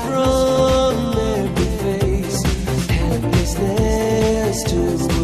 from every face, helplessness to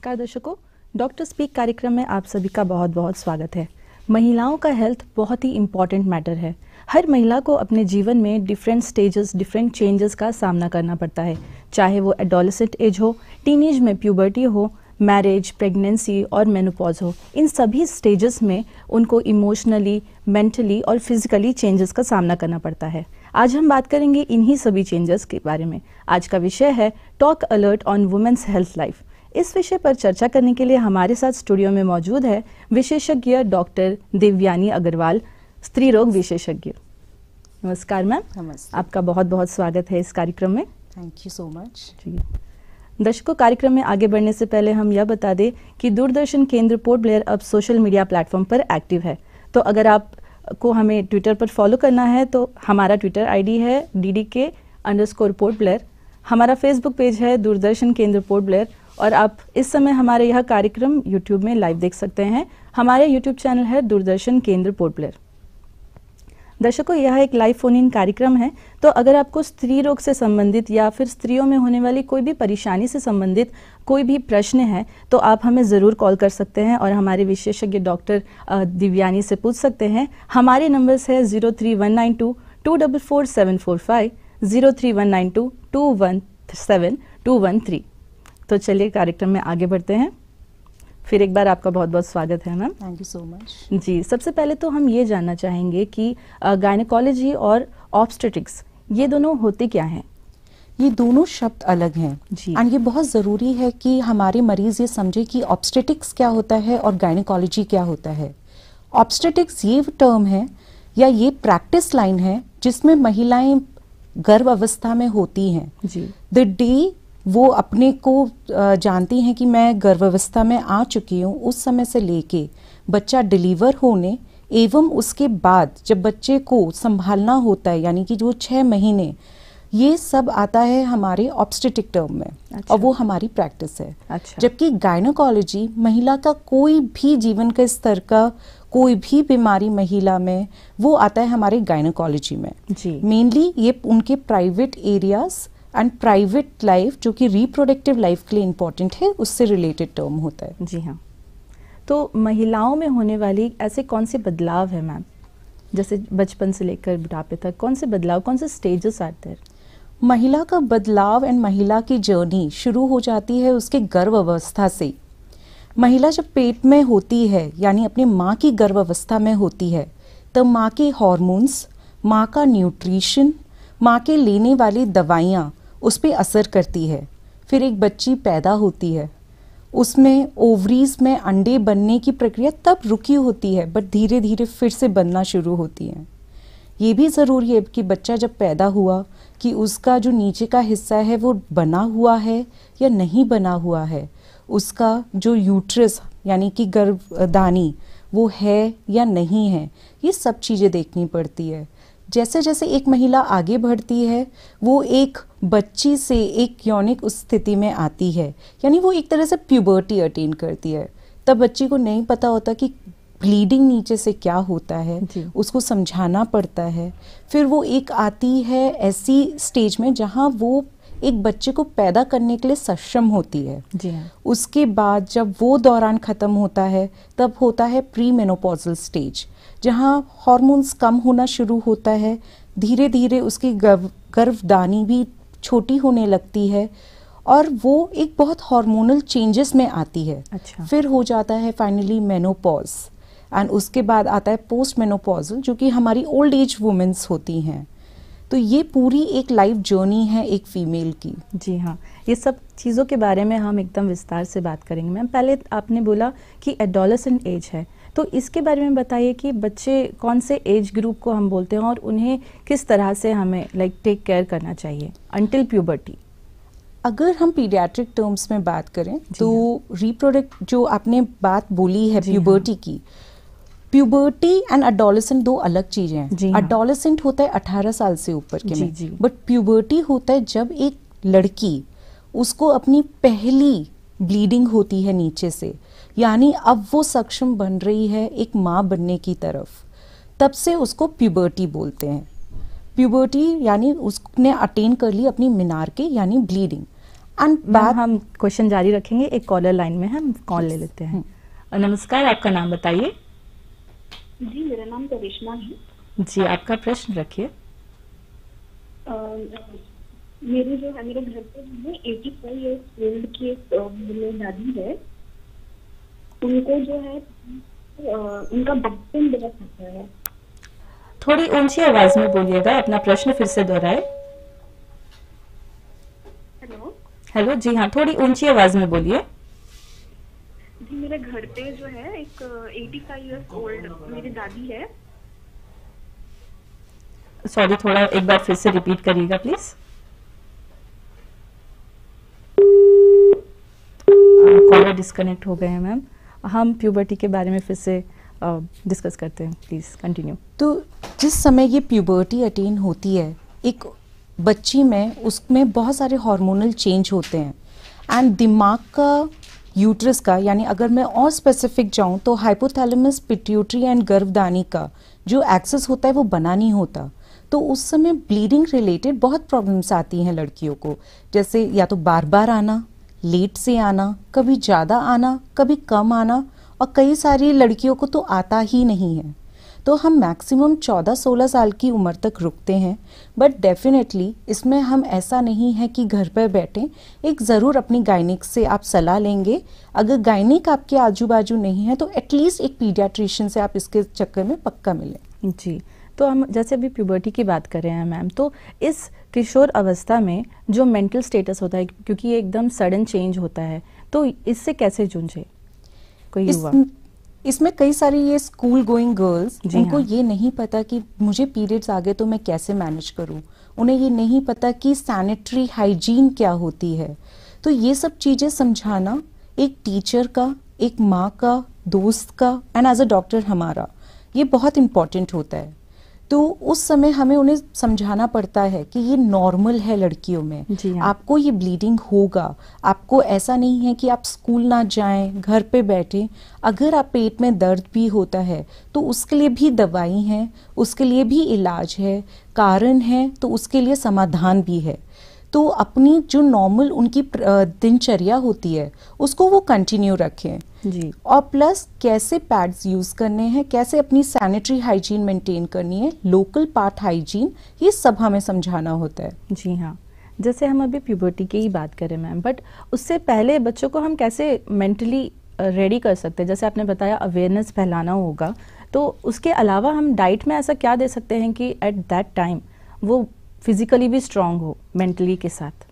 नमस्कार दर्शकों doctor speak कार्यक्रम में आप सभी का बहुत बहुत स्वागत है महिलाओं का हेल्थ बहुत ही इम्पॉर्टेंट मैटर है हर महिला को अपने जीवन में डिफरेंट स्टेजेस डिफरेंट चेंजेस का सामना करना पड़ता है चाहे वो एडोलिसेंट एज हो टीन में प्यूबर्टी हो मैरिज प्रेगनेंसी और मेनोपॉज हो इन सभी स्टेजेस में उनको इमोशनली मेंटली और फिजिकली चेंजेस का सामना करना पड़ता है आज हम बात करेंगे इन्हीं सभी चेंजेस के बारे में आज का विषय है talk alert on women's health life इस विषय पर चर्चा करने के लिए हमारे साथ स्टूडियो में मौजूद है विशेषज्ञ डॉक्टर दिव्यानी अग्रवाल स्त्री रोग विशेषज्ञ नमस्कार मैम आपका बहुत बहुत स्वागत है इस कार्यक्रम में थैंक यू सो मच दर्शकों कार्यक्रम में आगे बढ़ने से पहले हम यह बता दें कि दूरदर्शन केंद्र पोर्ट ब्लेयर अब सोशल मीडिया प्लेटफॉर्म पर एक्टिव है तो अगर आप को हमें ट्विटर पर फॉलो करना है तो हमारा ट्विटर आईडी है D D K underscore Port Blair हमारा फेसबुक पेज है दूरदर्शन केंद्र पोर्ट ब्लेयर और आप इस समय हमारे यह कार्यक्रम यूट्यूब में लाइव देख सकते हैं हमारे यूट्यूब चैनल है दूरदर्शन केंद्र पोर्टब्लेयर दर्शकों यह एक लाइव फोन इन कार्यक्रम है तो अगर आपको स्त्री रोग से संबंधित या फिर स्त्रियों में होने वाली कोई भी परेशानी से संबंधित कोई भी प्रश्न है तो आप हमें ज़रूर कॉल कर सकते हैं और हमारे विशेषज्ञ डॉक्टर दिव्यानी से पूछ सकते हैं हमारे नंबर्स है zero three one nine two two double four seven four five zero three one nine two two one seven two one three तो चलिए कार्यक्रम में आगे बढ़ते हैं फिर एक बार आपका बहुत बहुत स्वागत है ma'am thank you so much जी सबसे पहले तो हम ये जानना चाहेंगे कि गायनिकोलॉजी और ऑप्स्टेटिक्स ये दोनों होते क्या हैं ये दोनों शब्द अलग हैं एंड ये बहुत ज़रूरी है कि हमारे मरीज ये समझे कि ऑप्स्टेटिक्स क्या होता है और गायनिकोलॉजी क्या होता है ऑप्स्टेटिक्स ये टर्म है या ये प्रैक्टिस लाइन है जिसमें महिलाएं गर्भ अवस्था में होती हैं द डे वो अपने को जानती हैं कि मैं गर्भावस्था में आ चुकी हूँ उस समय से लेके बच्चा डिलीवर होने एवं उसके बाद जब बच्चे को संभालना होता है यानी कि जो छः महीने ये सब आता है हमारे ऑब्स्टेटिक टर्म में अच्छा। और वो हमारी प्रैक्टिस है अच्छा। जबकि गायनोकोलॉजी महिला का कोई भी जीवन के स्तर का कोई भी बीमारी महिला में वो आता है हमारे गायनोकोलॉजी में मेनली ये उनके private areas and private life जो कि रिप्रोडक्टिव लाइफ के लिए इम्पोर्टेंट है उससे रिलेटेड टर्म होता है जी हाँ तो महिलाओं में होने वाली ऐसे कौन से बदलाव है मैम जैसे बचपन से लेकर बुढ़ापे तक कौन से बदलाव कौन से स्टेजेस आते हैं महिला का बदलाव एंड महिला की जर्नी शुरू हो जाती है उसके गर्भ अवस्था से महिला जब पेट में होती है यानी अपनी माँ की गर्भ अवस्था में होती है तब तो माँ के हॉर्मोन्स माँ का न्यूट्रिशन माँ के लेने वाली दवाइयाँ उस पर असर करती है फिर एक बच्ची पैदा होती है उसमें ओवरीज में अंडे बनने की प्रक्रिया तब रुकी होती है बट धीरे धीरे फिर से बनना शुरू होती है ये भी ज़रूरी है कि बच्चा जब पैदा हुआ कि उसका जो नीचे का हिस्सा है वो बना हुआ है या नहीं बना हुआ है उसका जो यूट्रस यानी कि गर्भदानी वो है या नहीं है ये सब चीज़ें देखनी पड़ती है जैसे जैसे एक महिला आगे बढ़ती है वो एक बच्ची से एक यौनिक उस स्थिति में आती है यानी वो एक तरह से प्यूबर्टी अटेन करती है तब बच्ची को नहीं पता होता कि ब्लीडिंग नीचे से क्या होता है उसको समझाना पड़ता है फिर वो एक आती है ऐसी स्टेज में जहाँ वो एक बच्चे को पैदा करने के लिए सक्षम होती है जी हाँ। उसके बाद जब वो दौरान ख़त्म होता है तब होता है प्री मेनोपोजल स्टेज जहाँ हॉर्मोन्स कम होना शुरू होता है धीरे धीरे उसकी गर्भ गर्भदानी भी छोटी होने लगती है और वो एक बहुत हार्मोनल चेंजेस में आती है अच्छा। फिर हो जाता है फाइनली मेनोपॉज एंड उसके बाद आता है पोस्ट मेनोपॉजल जो कि हमारी ओल्ड एज वुमेन्स होती हैं तो ये पूरी एक लाइफ जर्नी है एक फीमेल की जी हाँ ये सब चीज़ों के बारे में हम एकदम विस्तार से बात करेंगे मैम पहले आपने बोला कि एडोलसेंट एज है तो इसके बारे में बताइए कि बच्चे कौन से एज ग्रुप को हम बोलते हैं और उन्हें किस तरह से हमें लाइक टेक केयर करना चाहिए अनटिल प्यूबर्टी अगर हम पीडियाट्रिक टर्म्स में बात करें तो रिप्रोडक्ट हाँ। जो आपने बात बोली है प्यूबर्टी हाँ। की प्यूबर्टी एंड अडोलसेंट दो अलग चीजें हैं अडोलसेंट हाँ। होता है अठारह साल से ऊपर के में बट प्यूबर्टी होता है जब एक लड़की उसको अपनी पहली ब्लीडिंग होती है नीचे से यानी अब वो सक्षम बन रही है एक माँ बनने की तरफ तब से उसको प्यूबर्टी बोलते हैं प्यूबर्टी यानी उसने अटेन कर ली अपनी मीनार के यानी ब्लीडिंग एंड हम क्वेश्चन जारी रखेंगे एक कॉलर लाइन में हम कॉल ले लेते हैं हम्म। नमस्कार आपका नाम बताइए जी मेरा नाम करिश्मा है जी आपका प्रश्न रखिए मेरे जो है मेरे घर पे है एटी फाइव ईयर्स ओल्ड की एक दादी है उनको जो है उनका बचपन बहुत होता अच्छा है थोड़ी ऊंची आवाज में बोलिएगा अपना प्रश्न फिर से दोहराए हेलो हेलो जी हाँ थोड़ी ऊंची आवाज में बोलिए जी मेरे घर पे जो है एक एटी फाइव ईयर्स ओल्ड मेरी दादी है सॉरी थोड़ा एक बार फिर से रिपीट करिएगा प्लीज कॉलर डिस्कनेक्ट हो गए हैं मैम हम प्यूबर्टी के बारे में फिर से डिस्कस uh, करते हैं प्लीज़ कंटिन्यू तो जिस समय ये प्यूबर्टी अटेन होती है एक बच्ची में उसमें बहुत सारे हार्मोनल चेंज होते हैं एंड दिमाग का यूट्रस का यानी अगर मैं और स्पेसिफिक जाऊँ तो हाइपोथैलेमस पिट्यूटरी एंड गर्भदानी का जो एक्सेस होता है वो बना नहीं होता तो उस समय ब्लीडिंग रिलेटेड बहुत प्रॉब्लम्स आती हैं लड़कियों को जैसे या तो बार बार आना लेट से आना कभी ज़्यादा आना कभी कम आना और कई सारी लड़कियों को तो आता ही नहीं है तो हम मैक्सिमम 14-16 साल की उम्र तक रुकते हैं बट डेफिनेटली इसमें हम ऐसा नहीं है कि घर पर बैठें एक ज़रूर अपनी गायनिक से आप सलाह लेंगे अगर गायनिक आपके आजू बाजू नहीं है तो एटलीस्ट एक पीडियाट्रिशियन से आप इसके चक्कर में पक्का मिलें जी तो हम जैसे अभी प्यूबर्टी की बात कर रहे हैं मैम तो इस किशोर अवस्था में जो मेंटल स्टेटस होता है क्योंकि ये एकदम सडन चेंज होता है तो इससे कैसे जूझे कोई युवा इसमें कई सारी ये स्कूल गोइंग गर्ल्स जिनको हाँ। ये नहीं पता कि मुझे पीरियड्स आ गए तो मैं कैसे मैनेज करूं उन्हें ये नहीं पता कि सैनिटरी हाइजीन क्या होती है तो ये सब चीज़ें समझाना एक टीचर का एक माँ का दोस्त का एंड एज अ डॉक्टर हमारा ये बहुत इम्पॉर्टेंट होता है तो उस समय हमें उन्हें समझाना पड़ता है कि ये नॉर्मल है लड़कियों में हाँ। आपको ये ब्लीडिंग होगा आपको ऐसा नहीं है कि आप स्कूल ना जाएं घर पे बैठें अगर आप पेट में दर्द भी होता है तो उसके लिए भी दवाई हैं उसके लिए भी इलाज है कारण है तो उसके लिए समाधान भी है तो अपनी जो नॉर्मल उनकी दिनचर्या होती है उसको वो कंटिन्यू रखें जी और प्लस कैसे पैड्स यूज करने हैं कैसे अपनी सैनिटरी हाइजीन मेंटेन करनी है लोकल पार्ट हाइजीन ये सब हमें समझाना होता है जी हाँ जैसे हम अभी प्यूबर्टी की ही बात करें मैम बट उससे पहले बच्चों को हम कैसे मेंटली रेडी कर सकते हैं जैसे आपने बताया अवेयरनेस फैलाना होगा तो उसके अलावा हम डाइट में ऐसा क्या दे सकते हैं कि एट दैट टाइम वो फिजिकली भी स्ट्रांग हो मेंटली के साथ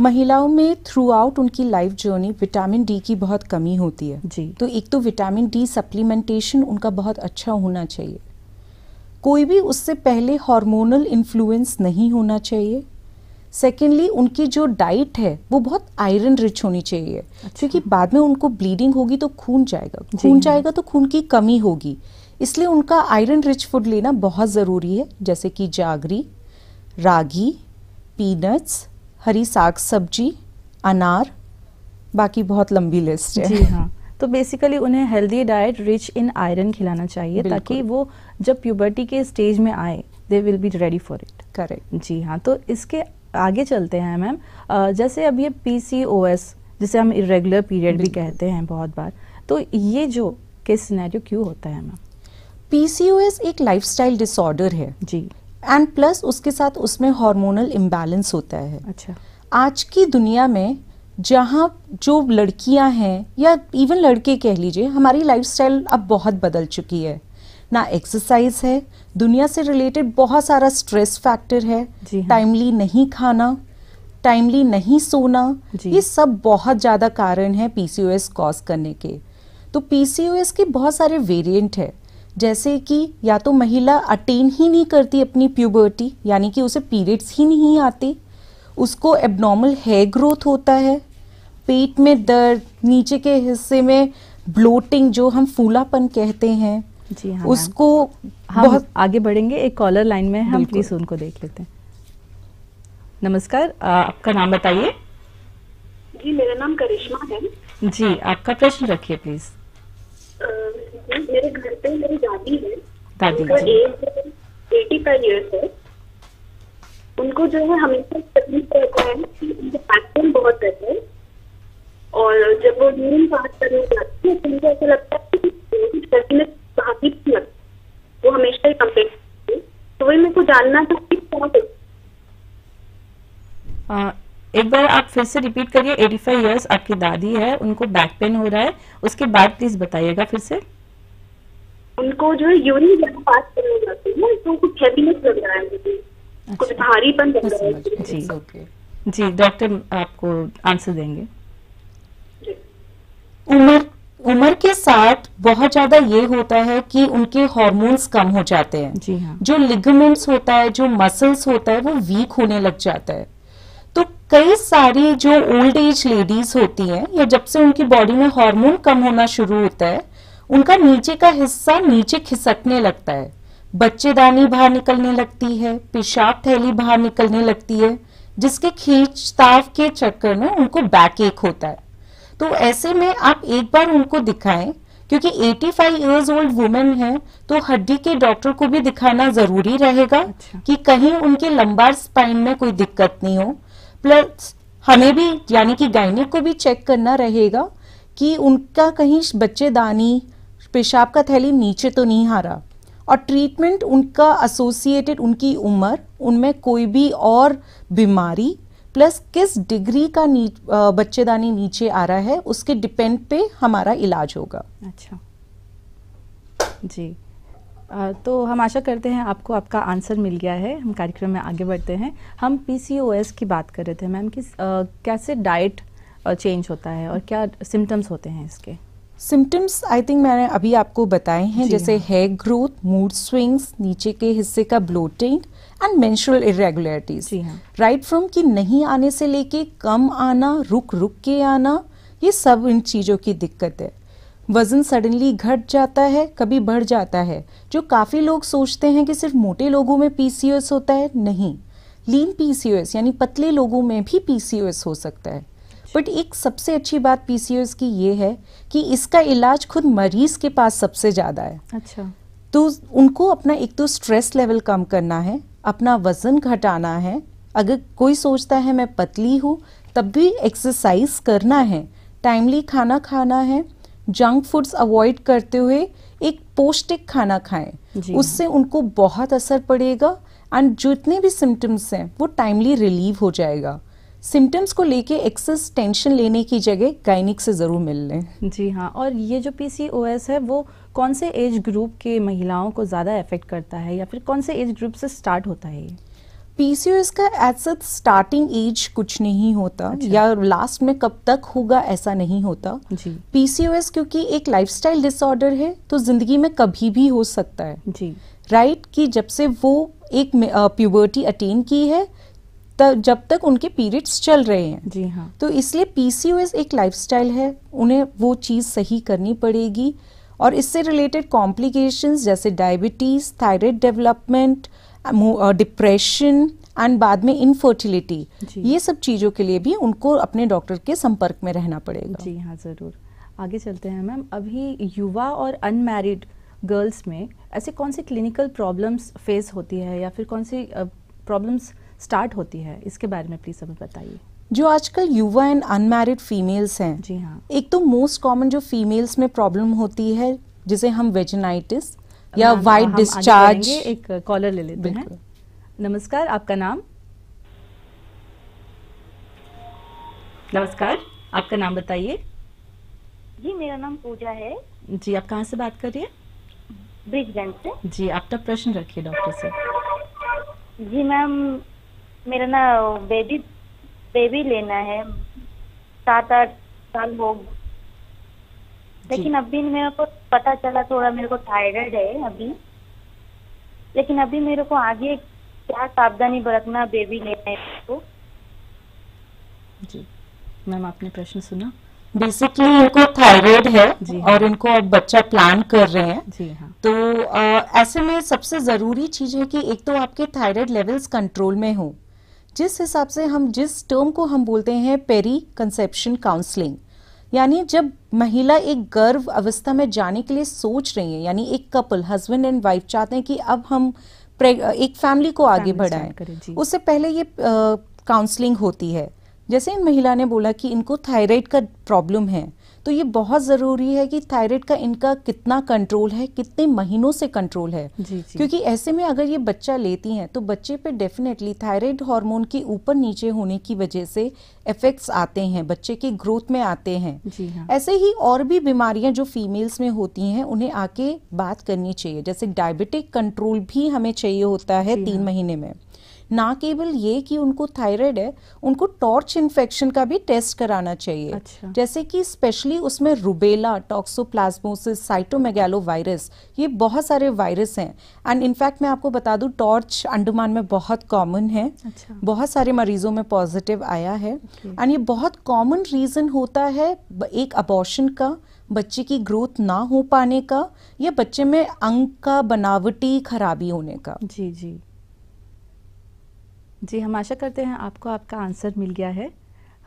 महिलाओं में थ्रू आउट उनकी लाइफ जर्नी विटामिन डी की बहुत कमी होती है जी तो एक तो विटामिन डी सप्लीमेंटेशन उनका बहुत अच्छा होना चाहिए कोई भी उससे पहले हार्मोनल इन्फ्लुएंस नहीं होना चाहिए सेकेंडली उनकी जो डाइट है वो बहुत आयरन रिच होनी चाहिए अच्छा। क्योंकि बाद में उनको ब्लीडिंग होगी तो खून जाएगा खून जाएगा तो खून की कमी होगी इसलिए उनका आयरन रिच फूड लेना बहुत ज़रूरी है जैसे कि जागरी रागी पीनट्स हरी साग सब्जी अनार बाकी बहुत लंबी लिस्ट है जी हाँ तो बेसिकली उन्हें healthy diet rich in iron खिलाना चाहिए ताकि वो जब प्यूबर्टी के स्टेज में आए they will be ready for it correct जी हाँ तो इसके आगे चलते हैं मैम जैसे अब ये पी जिसे हम इरेगुलर पीरियड भी कहते हैं बहुत बार तो ये जो केस सिनेरियो क्यों होता है मैम पी एक लाइफस्टाइल डिसऑर्डर है जी एंड प्लस उसके साथ उसमें हार्मोनल इम्बैलेंस होता है अच्छा आज की दुनिया में जहाँ जो लड़कियाँ हैं या इवन लड़के कह लीजिए हमारी लाइफस्टाइल अब बहुत बदल चुकी है ना एक्सरसाइज है दुनिया से रिलेटेड बहुत सारा स्ट्रेस फैक्टर है टाइमली हाँ। नहीं खाना टाइमली नहीं सोना ये सब बहुत ज़्यादा कारण है पीसीओएस कॉज करने के तो पीसीओएस के बहुत सारे वेरिएंट है जैसे कि या तो महिला अटेन ही नहीं करती अपनी प्यूबर्टी यानी कि उसे पीरियड्स ही नहीं आते उसको एबनॉर्मल हेयर ग्रोथ होता है पेट में दर्द नीचे के हिस्से में ब्लोटिंग जो हम फूलापन कहते हैं जी हाँ उसको हम बहुत आगे बढ़ेंगे एक कॉलर लाइन में हम प्लीज उनको देख लेते हैं नमस्कार आपका नाम बताइए जी मेरा नाम करिश्मा है जी आपका प्रश्न रखिए प्लीज मेरे घर पे मेरी दादी है दादी उनका एज एटी फाइव ईयर्स है उनको जो है हमेशा तकलीफ रहता है कि उनके पैटर्न बहुत रहते हैं और जब वो यूरिन पास करने जाती है तो मुझे ऐसा लगता है कि कुछ करके में भागी लगता वो हमेशा ही कंप्लेन तो वही मेरे को जानना था कि किस है एक बार आप फिर से रिपीट करिए 85 इयर्स आपकी दादी है उनको बैक पेन हो रहा है उसके बाद प्लीज बताइएगा फिर से उनको जो है यूरिन ज्यादा पास करने जाते हैं तो कुछ हैवीनेस लग रहा है कुछ अच्छा। भारीपन लग रहा है जी ओके जी डॉक्टर आपको आंसर देंगे उम्र उम्र के साथ बहुत ज्यादा ये होता है कि उनके हॉर्मोन्स कम हो जाते हैं जी हाँ। जो लिगमेंट्स होता है जो मसल्स होता है वो वीक होने लग जाता है तो कई सारी जो ओल्ड एज लेडीज होती हैं या जब से उनकी बॉडी में हार्मोन कम होना शुरू होता है उनका नीचे का हिस्सा नीचे खिसकने लगता है बच्चेदानी बाहर निकलने लगती है पेशाब थैली बाहर निकलने लगती है जिसके खींचताव के चक्कर में उनको बैक एक होता है तो ऐसे में आप एक बार उनको दिखाएं क्योंकि 85 फाइव ईयर्स ओल्ड वुमेन है तो हड्डी के डॉक्टर को भी दिखाना जरूरी रहेगा अच्छा। कि कहीं उनके लंबार स्पाइन में कोई दिक्कत नहीं हो प्लस हमें भी यानी कि गायने को भी चेक करना रहेगा कि उनका कहीं बच्चेदानी पेशाब का थैली नीचे तो नहीं हारा और ट्रीटमेंट उनका एसोसिएटेड उनकी उम्र उनमें कोई भी और बीमारी प्लस किस डिग्री का नी, बच्चेदानी नीचे आ रहा है उसके डिपेंड पे हमारा इलाज होगा अच्छा जी आ, तो हम आशा करते हैं आपको आपका आंसर मिल गया है हम कार्यक्रम में आगे बढ़ते हैं हम पीसीओएस की बात कर रहे थे मैम कि कैसे डाइट चेंज होता है और क्या सिम्टम्स होते हैं इसके सिम्टम्स आई थिंक मैंने अभी आपको बताए हैं जैसे हेयर ग्रोथ मूड स्विंग्स नीचे के हिस्से का bloating and menstrual irregularities right from कि नहीं आने से लेके कम आना रुक रुक के आना ये सब इन चीज़ों की दिक्कत है वज़न सडनली घट जाता है कभी बढ़ जाता है जो काफ़ी लोग सोचते हैं कि सिर्फ मोटे लोगों में पीसीओएस होता है नहीं लीन पीसीओएस यानी पतले लोगों में भी पीसीओएस हो सकता है बट एक सबसे अच्छी बात पीसीओएस की ये है कि इसका इलाज खुद मरीज के पास सबसे ज़्यादा है अच्छा तो उनको अपना एक तो स्ट्रेस लेवल कम करना है अपना वजन घटाना है अगर कोई सोचता है मैं पतली हूँ तब भी एक्सरसाइज करना है टाइमली खाना खाना है जंक फूड्स अवॉइड करते हुए एक पौष्टिक खाना खाएं उससे उनको बहुत असर पड़ेगा एंड जितने भी सिम्टम्स हैं वो टाइमली रिलीव हो जाएगा सिम्टम्स को लेके एक्सेस टेंशन लेने की जगह गायनिक से ज़रूर मिल लें जी हाँ और ये जो पीसीओएस है वो कौन से एज ग्रुप के महिलाओं को ज़्यादा इफेक्ट करता है या फिर कौन से एज ग्रुप से स्टार्ट होता है पीसीओएस का एज सच स्टार्टिंग एज कुछ नहीं होता अच्छा। या लास्ट में कब तक होगा ऐसा नहीं होता जी पीसीओएस क्योंकि एक लाइफस्टाइल डिसऑर्डर है तो जिंदगी में कभी भी हो सकता है जी राइट right? कि जब से वो एक प्यूबर्टी अटेन की है तब जब तक उनके पीरियड्स चल रहे हैं जी हाँ तो इसलिए पीसीओएस एक लाइफस्टाइल है उन्हें वो चीज़ सही करनी पड़ेगी और इससे रिलेटेड कॉम्प्लिकेशंस जैसे diabetes thyroid development depression and बाद में इनफर्टिलिटी ये सब चीज़ों के लिए भी उनको अपने डॉक्टर के संपर्क में रहना पड़ेगा जी हाँ ज़रूर आगे चलते हैं मैम अभी युवा और अनमैरिड गर्ल्स में ऐसे कौन से क्लिनिकल प्रॉब्लम्स फेस होती है या फिर कौन सी प्रॉब्लम्स uh, स्टार्ट होती है इसके बारे में प्लीज हमें बताइए जो आजकल युवा एंड अनमैरिड फीमेल्स हैं जी हाँ एक तो मोस्ट कॉमन जो फीमेल्स में प्रॉब्लम होती है जिसे हम वेजनाइटिस या वाइट डिस्चार्ज एक कॉलर ले लेते हैं नमस्कार आपका नाम नमस्कार आपका नाम बताइए जी मेरा नाम पूजा है जी आप कहाँ से बात कर रही है ब्रिजगंज से जी आपका प्रश्न रखिए डॉक्टर से जी मैम मेरा ना बेबी बेबी लेना है सात आठ साल हो लेकिन अभी मेरे को पता चला थोड़ा मेरे को थायराइड है अभी लेकिन अभी मेरे को आगे क्या सावधानी बरतना बेबी लेना है तो? जी मैम आपने प्रश्न सुना बेसिकली इनको थायराइड है हाँ। और इनको अब बच्चा प्लान कर रहे हैं जी हाँ तो आ, ऐसे में सबसे जरूरी चीज है कि एक तो आपके थायराइड लेवल्स कंट्रोल में हो जिस हिसाब से हम जिस टर्म को हम बोलते हैं पेरी कंसेप्शन काउंसलिंग यानी जब महिला एक गर्भ अवस्था में जाने के लिए सोच रही है यानी एक कपल हस्बैंड एंड वाइफ चाहते हैं कि अब हम एक फैमिली को आगे बढ़ाएं उससे पहले ये काउंसलिंग होती है जैसे इन महिला ने बोला कि इनको थायराइड का प्रॉब्लम है तो ये बहुत ज़रूरी है कि थायराइड का इनका कितना कंट्रोल है कितने महीनों से कंट्रोल है जी, जी. क्योंकि ऐसे में अगर ये बच्चा लेती हैं तो बच्चे पे डेफिनेटली थायराइड हार्मोन के ऊपर नीचे होने की वजह से इफेक्ट्स आते हैं बच्चे के ग्रोथ में आते हैं जी हाँ. ऐसे ही और भी बीमारियां जो फीमेल्स में होती हैं उन्हें आके बात करनी चाहिए जैसे डायबिटिक कंट्रोल भी हमें चाहिए होता है तीन हाँ. महीने में ना केवल ये कि उनको थायराइड है उनको टॉर्च इन्फेक्शन का भी टेस्ट कराना चाहिए अच्छा। जैसे कि स्पेशली उसमें रुबेला टॉक्सोप्लाज्मोसिस साइटोमेगैलो वायरस ये बहुत सारे वायरस हैं एंड इनफैक्ट मैं आपको बता दूँ टॉर्च अंडमान में बहुत कॉमन है अच्छा। बहुत सारे मरीजों में पॉजिटिव आया है एंड ये बहुत कॉमन रीज़न होता है एक अबॉर्शन का बच्चे की ग्रोथ ना हो पाने का या बच्चे में अंग का बनावटी खराबी होने का जी जी जी हम आशा करते हैं आपको आपका आंसर मिल गया है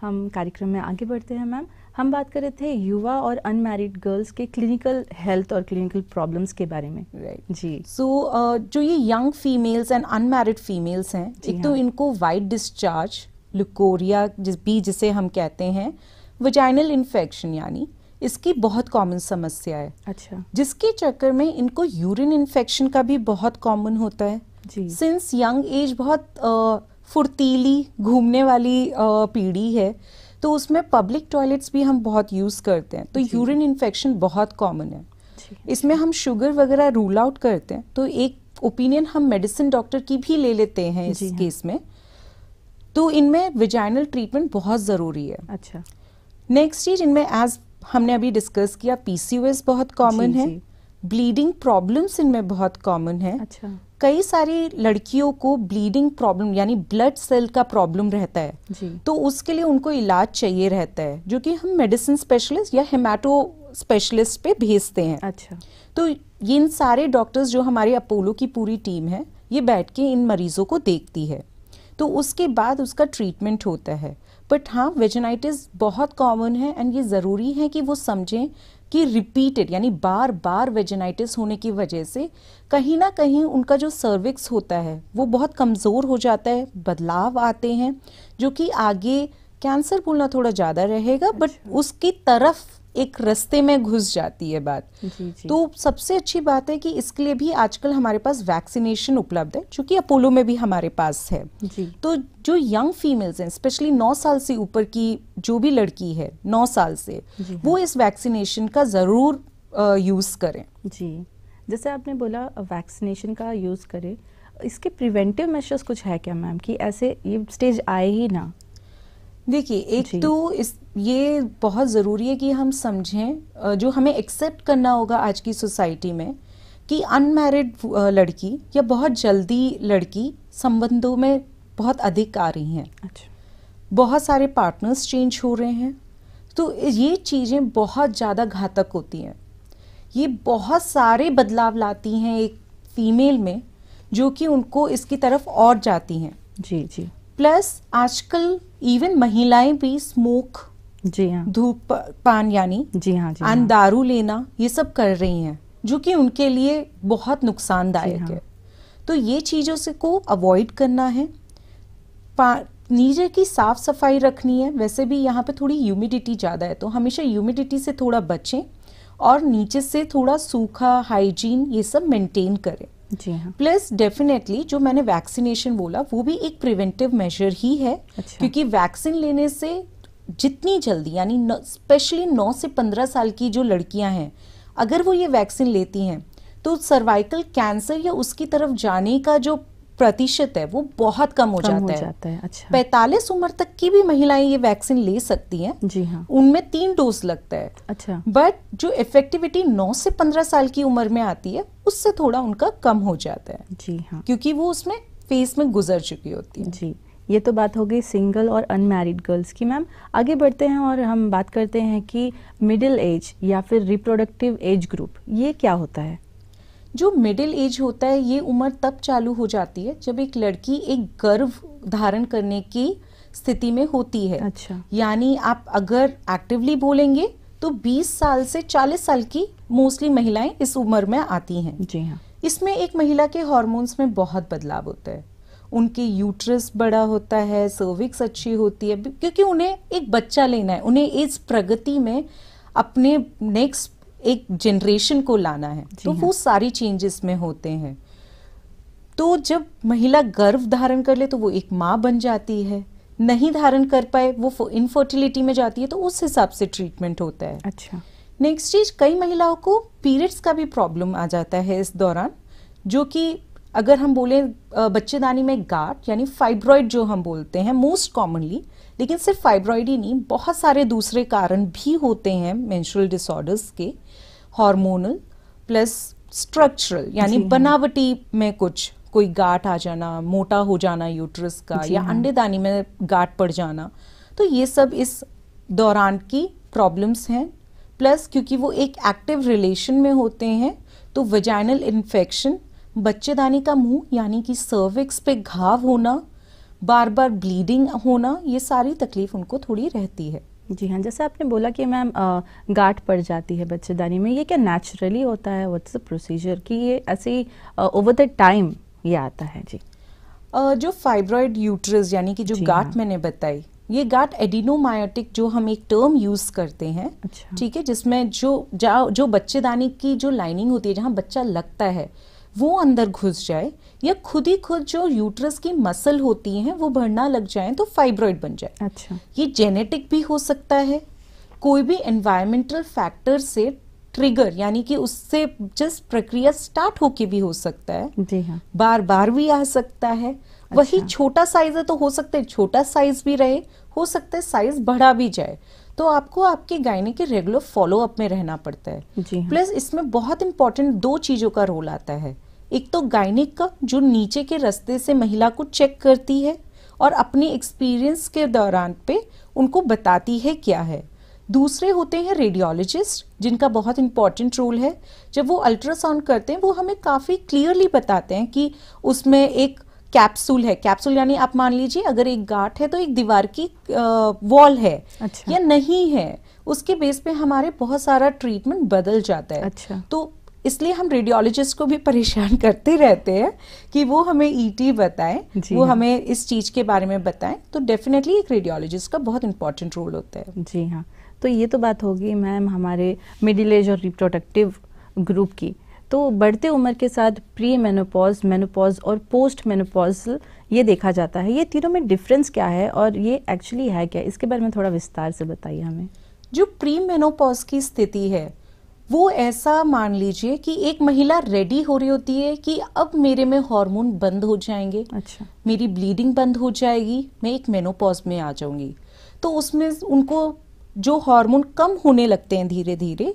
हम कार्यक्रम में आगे बढ़ते हैं मैम हम बात कर रहे थे युवा और अनमैरिड गर्ल्स के क्लिनिकल हेल्थ और क्लिनिकल प्रॉब्लम्स के बारे में राइट right. जी सो so, uh, जो ये young females and unmarried females हैं एक तो हाँ. तो इनको वाइट डिस्चार्ज लुकोरिया जिस भी जिसे हम कहते हैं वजाइनल इन्फेक्शन यानी इसकी बहुत कॉमन समस्या है अच्छा जिसके चक्कर में इनको यूरिन इन्फेक्शन का भी बहुत कॉमन होता है सिंस यंग एज बहुत फुर्तीली घूमने वाली पीढ़ी है तो उसमें पब्लिक टॉयलेट्स भी हम बहुत यूज़ करते हैं तो यूरिन इन्फेक्शन बहुत कॉमन है इसमें हम शुगर वगैरह रूल आउट करते हैं तो एक ओपिनियन हम मेडिसिन डॉक्टर की भी ले लेते हैं इस केस हाँ। में तो इनमें विजाइनल ट्रीटमेंट बहुत ज़रूरी है अच्छा नेक्स्ट चीज इनमें एज हमने अभी डिस्कस किया पीसीओएस बहुत कॉमन है ब्लीडिंग प्रॉब्लम्स इनमें बहुत कॉमन है अच्छा कई सारी लड़कियों को ब्लीडिंग प्रॉब्लम यानी ब्लड सेल का प्रॉब्लम रहता है जी. तो उसके लिए उनको इलाज चाहिए रहता है जो कि हम मेडिसिन स्पेशलिस्ट या हेमाटो स्पेशलिस्ट पे भेजते हैं अच्छा तो ये इन सारे डॉक्टर्स जो हमारे अपोलो की पूरी टीम है ये बैठ के इन मरीजों को देखती है तो उसके बाद उसका ट्रीटमेंट होता है बट हाँ वेजनाइटिस बहुत कॉमन है एंड ये ज़रूरी है कि वो समझें कि रिपीटेड यानी बार बार वेजेनाइटिस होने की वजह से कहीं ना कहीं उनका जो सर्विक्स होता है वो बहुत कमज़ोर हो जाता है बदलाव आते हैं जो कि आगे कैंसर बोलना थोड़ा ज़्यादा रहेगा बट अच्छा। उसकी तरफ एक रस्ते में घुस जाती है बात जी जी। तो सबसे अच्छी बात है कि इसके लिए भी आजकल हमारे पास वैक्सीनेशन उपलब्ध है क्योंकि अपोलो में भी हमारे पास है जी। तो जो यंग फीमेल्स हैं स्पेशली 9 साल से ऊपर की जो भी लड़की है 9 साल से हाँ। वो इस वैक्सीनेशन का ज़रूर यूज़ करें जी जैसे आपने बोला वैक्सीनेशन का यूज़ करें इसके प्रिवेंटिव मेजर्स कुछ है क्या मैम कि ऐसे ये स्टेज आए ही ना देखिए एक तो इस ये बहुत ज़रूरी है कि हम समझें जो हमें एक्सेप्ट करना होगा आज की सोसाइटी में कि अनमैरिड लड़की या बहुत जल्दी लड़की संबंधों में बहुत अधिक आ रही हैं अच्छा। बहुत सारे पार्टनर्स चेंज हो रहे हैं तो ये चीज़ें बहुत ज़्यादा घातक होती हैं ये बहुत सारे बदलाव लाती हैं एक फीमेल में जो कि उनको इसकी तरफ और जाती हैं जी जी प्लस आजकल इवन महिलाएं भी स्मोक जी हाँ धूप पान यानी जी हाँ जी हाँ। दारू लेना ये सब कर रही हैं जो कि उनके लिए बहुत नुकसानदायक हाँ। है तो ये चीज़ों से को अवॉइड करना है नीचे की साफ सफाई रखनी है वैसे भी यहाँ पे थोड़ी ह्यूमिडिटी ज़्यादा है तो हमेशा ह्यूमिडिटी से थोड़ा बचें और नीचे से थोड़ा सूखा हाइजीन ये सब मेंटेन करें जी हाँ प्लस डेफिनेटली जो मैंने वैक्सीनेशन बोला वो भी एक प्रिवेंटिव मेजर ही है अच्छा। क्योंकि वैक्सीन लेने से जितनी जल्दी यानी स्पेशली नौ से पंद्रह साल की जो लड़कियां हैं अगर वो ये वैक्सीन लेती हैं तो सर्वाइकल कैंसर या उसकी तरफ जाने का जो प्रतिशत है वो बहुत कम हो कम जाता, हो है, है अच्छा। पैतालीस उम्र तक की भी महिलाएं ये वैक्सीन ले सकती हैं जी हाँ उनमें तीन डोज लगता है अच्छा बट जो इफेक्टिविटी नौ से पंद्रह साल की उम्र में आती है उससे थोड़ा उनका कम हो जाता है जी हाँ क्योंकि वो उसमें फेस में गुजर चुकी होती है जी ये तो बात हो गई सिंगल और अनमैरिड गर्ल्स की मैम आगे बढ़ते हैं और हम बात करते हैं कि मिडिल एज या फिर रिप्रोडक्टिव एज ग्रुप ये क्या होता है जो मिडिल एज होता है ये उम्र तब चालू हो जाती है जब एक लड़की एक गर्व धारण करने की स्थिति में होती है अच्छा यानी आप अगर एक्टिवली बोलेंगे तो 20 साल से 40 साल की मोस्टली महिलाएं इस उम्र में आती हैं जी हाँ इसमें एक महिला के हॉर्मोन्स में बहुत बदलाव होता है उनके यूट्रस बड़ा होता है सर्विक्स अच्छी होती है क्योंकि उन्हें एक बच्चा लेना है उन्हें इस प्रगति में अपने नेक्स्ट एक जनरेशन को लाना है तो वो हाँ। सारी चेंजेस में होते हैं तो जब महिला गर्भ धारण कर ले तो वो एक माँ बन जाती है नहीं धारण कर पाए वो इनफर्टिलिटी में जाती है तो उस हिसाब से ट्रीटमेंट होता है अच्छा नेक्स्ट चीज कई महिलाओं को पीरियड्स का भी प्रॉब्लम आ जाता है इस दौरान जो कि अगर हम बोले बच्चेदानी में गाट यानी फाइब्रॉइड जो हम बोलते हैं मोस्ट कॉमनली लेकिन सिर्फ फाइब्रॉइड ही नहीं बहुत सारे दूसरे कारण भी होते हैं मेंस्ट्रुअल डिसऑर्डर्स के हार्मोनल प्लस स्ट्रक्चरल यानी बनावटी में कुछ कोई गाठ आ जाना मोटा हो जाना यूट्रस का या हाँ। अंडेदानी में गाठ पड़ जाना तो ये सब इस दौरान की प्रॉब्लम्स हैं प्लस क्योंकि वो एक एक्टिव रिलेशन में होते हैं तो वजाइनल इन्फेक्शन बच्चेदानी का मुंह यानी कि सर्विक्स पे घाव होना बार बार ब्लीडिंग होना ये सारी तकलीफ उनको थोड़ी रहती है जी हाँ जैसे आपने बोला कि मैम गाठ पड़ जाती है बच्चेदानी में ये क्या नेचुरली होता है व्हाट्स द प्रोसीजर कि ये ऐसे ओवर द टाइम ये आता है जी आ, जो फाइब्रॉइड यूट्रस यानी कि जो गाठ हाँ. मैंने बताई ये गाट एडिनोमायोटिक जो हम एक टर्म यूज करते हैं अच्छा। ठीक है जिसमें जो जा जो बच्चेदानी की जो लाइनिंग होती है जहाँ बच्चा लगता है वो अंदर घुस जाए या खुद ही खुद जो यूट्रस की मसल होती हैं वो भरना लग जाए तो फाइब्रॉइड बन जाए अच्छा ये जेनेटिक भी हो सकता है कोई भी एनवायरमेंटल फैक्टर से ट्रिगर यानी कि उससे जस्ट प्रक्रिया स्टार्ट होके भी हो सकता है जी हाँ बार बार भी आ सकता है अच्छा। वही छोटा साइज है तो हो सकता है छोटा साइज भी रहे हो सकता है साइज बढ़ा भी जाए तो आपको आपके गायने के रेगुलर फॉलोअप में रहना पड़ता है प्लस हाँ। इसमें बहुत इंपॉर्टेंट दो चीज़ों का रोल आता है एक तो गायनिक का जो नीचे के रास्ते से महिला को चेक करती है और अपने एक्सपीरियंस के दौरान पे उनको बताती है क्या है दूसरे होते हैं रेडियोलॉजिस्ट जिनका बहुत इंपॉर्टेंट रोल है जब वो अल्ट्रासाउंड करते हैं वो हमें काफ़ी क्लियरली बताते हैं कि उसमें एक कैप्सूल है कैप्सूल यानी आप मान लीजिए अगर एक गाठ है तो एक दीवार की वॉल है अच्छा। या नहीं है उसके बेस पे हमारे बहुत सारा ट्रीटमेंट बदल जाता है अच्छा। तो इसलिए हम रेडियोलॉजिस्ट को भी परेशान करते रहते हैं कि वो हमें ईटी e बताएं वो हाँ। हमें इस चीज़ के बारे में बताएं तो डेफिनेटली एक रेडियोलॉजिस्ट का बहुत इंपॉर्टेंट रोल होता है जी हाँ तो ये तो बात होगी मैम हमारे मिडिल एज और रिप्रोडक्टिव ग्रुप की तो बढ़ते उम्र के साथ प्री मेनोपॉज मेनोपॉज और पोस्ट मेनोपॉज ये देखा जाता है ये तीनों में डिफरेंस क्या है और ये एक्चुअली है क्या इसके बारे में थोड़ा विस्तार से बताइए हमें जो प्री मेनोपॉज की स्थिति है वो ऐसा मान लीजिए कि एक महिला रेडी हो रही होती है कि अब मेरे में हार्मोन बंद हो जाएंगे अच्छा मेरी ब्लीडिंग बंद हो जाएगी मैं एक मेनोपॉज में आ जाऊंगी तो उसमें उनको जो हार्मोन कम होने लगते हैं धीरे धीरे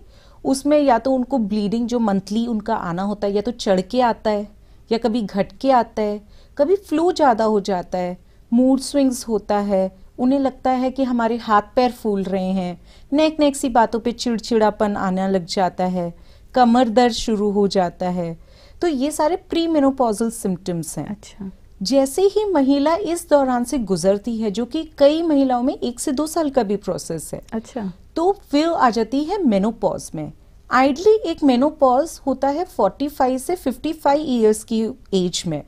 उसमें या तो उनको ब्लीडिंग जो मंथली उनका आना होता है या तो चढ़ के आता है या कभी घट के आता है कभी फ्लू ज़्यादा हो जाता है मूड स्विंग्स होता है उन्हें लगता है कि हमारे हाथ पैर फूल रहे हैं नेक नेक सी बातों पे चिड़चिड़ापन आना लग जाता है कमर दर्द शुरू हो जाता है तो ये सारे प्री मेनोपॉजल सिम्टम्स हैं अच्छा जैसे ही महिला इस दौरान से गुजरती है जो कि कई महिलाओं में एक से दो साल का भी प्रोसेस है अच्छा तो फिर आ जाती है मेनोपॉज में आइडली एक मेनोपॉज होता है 45 से 55 इयर्स की एज में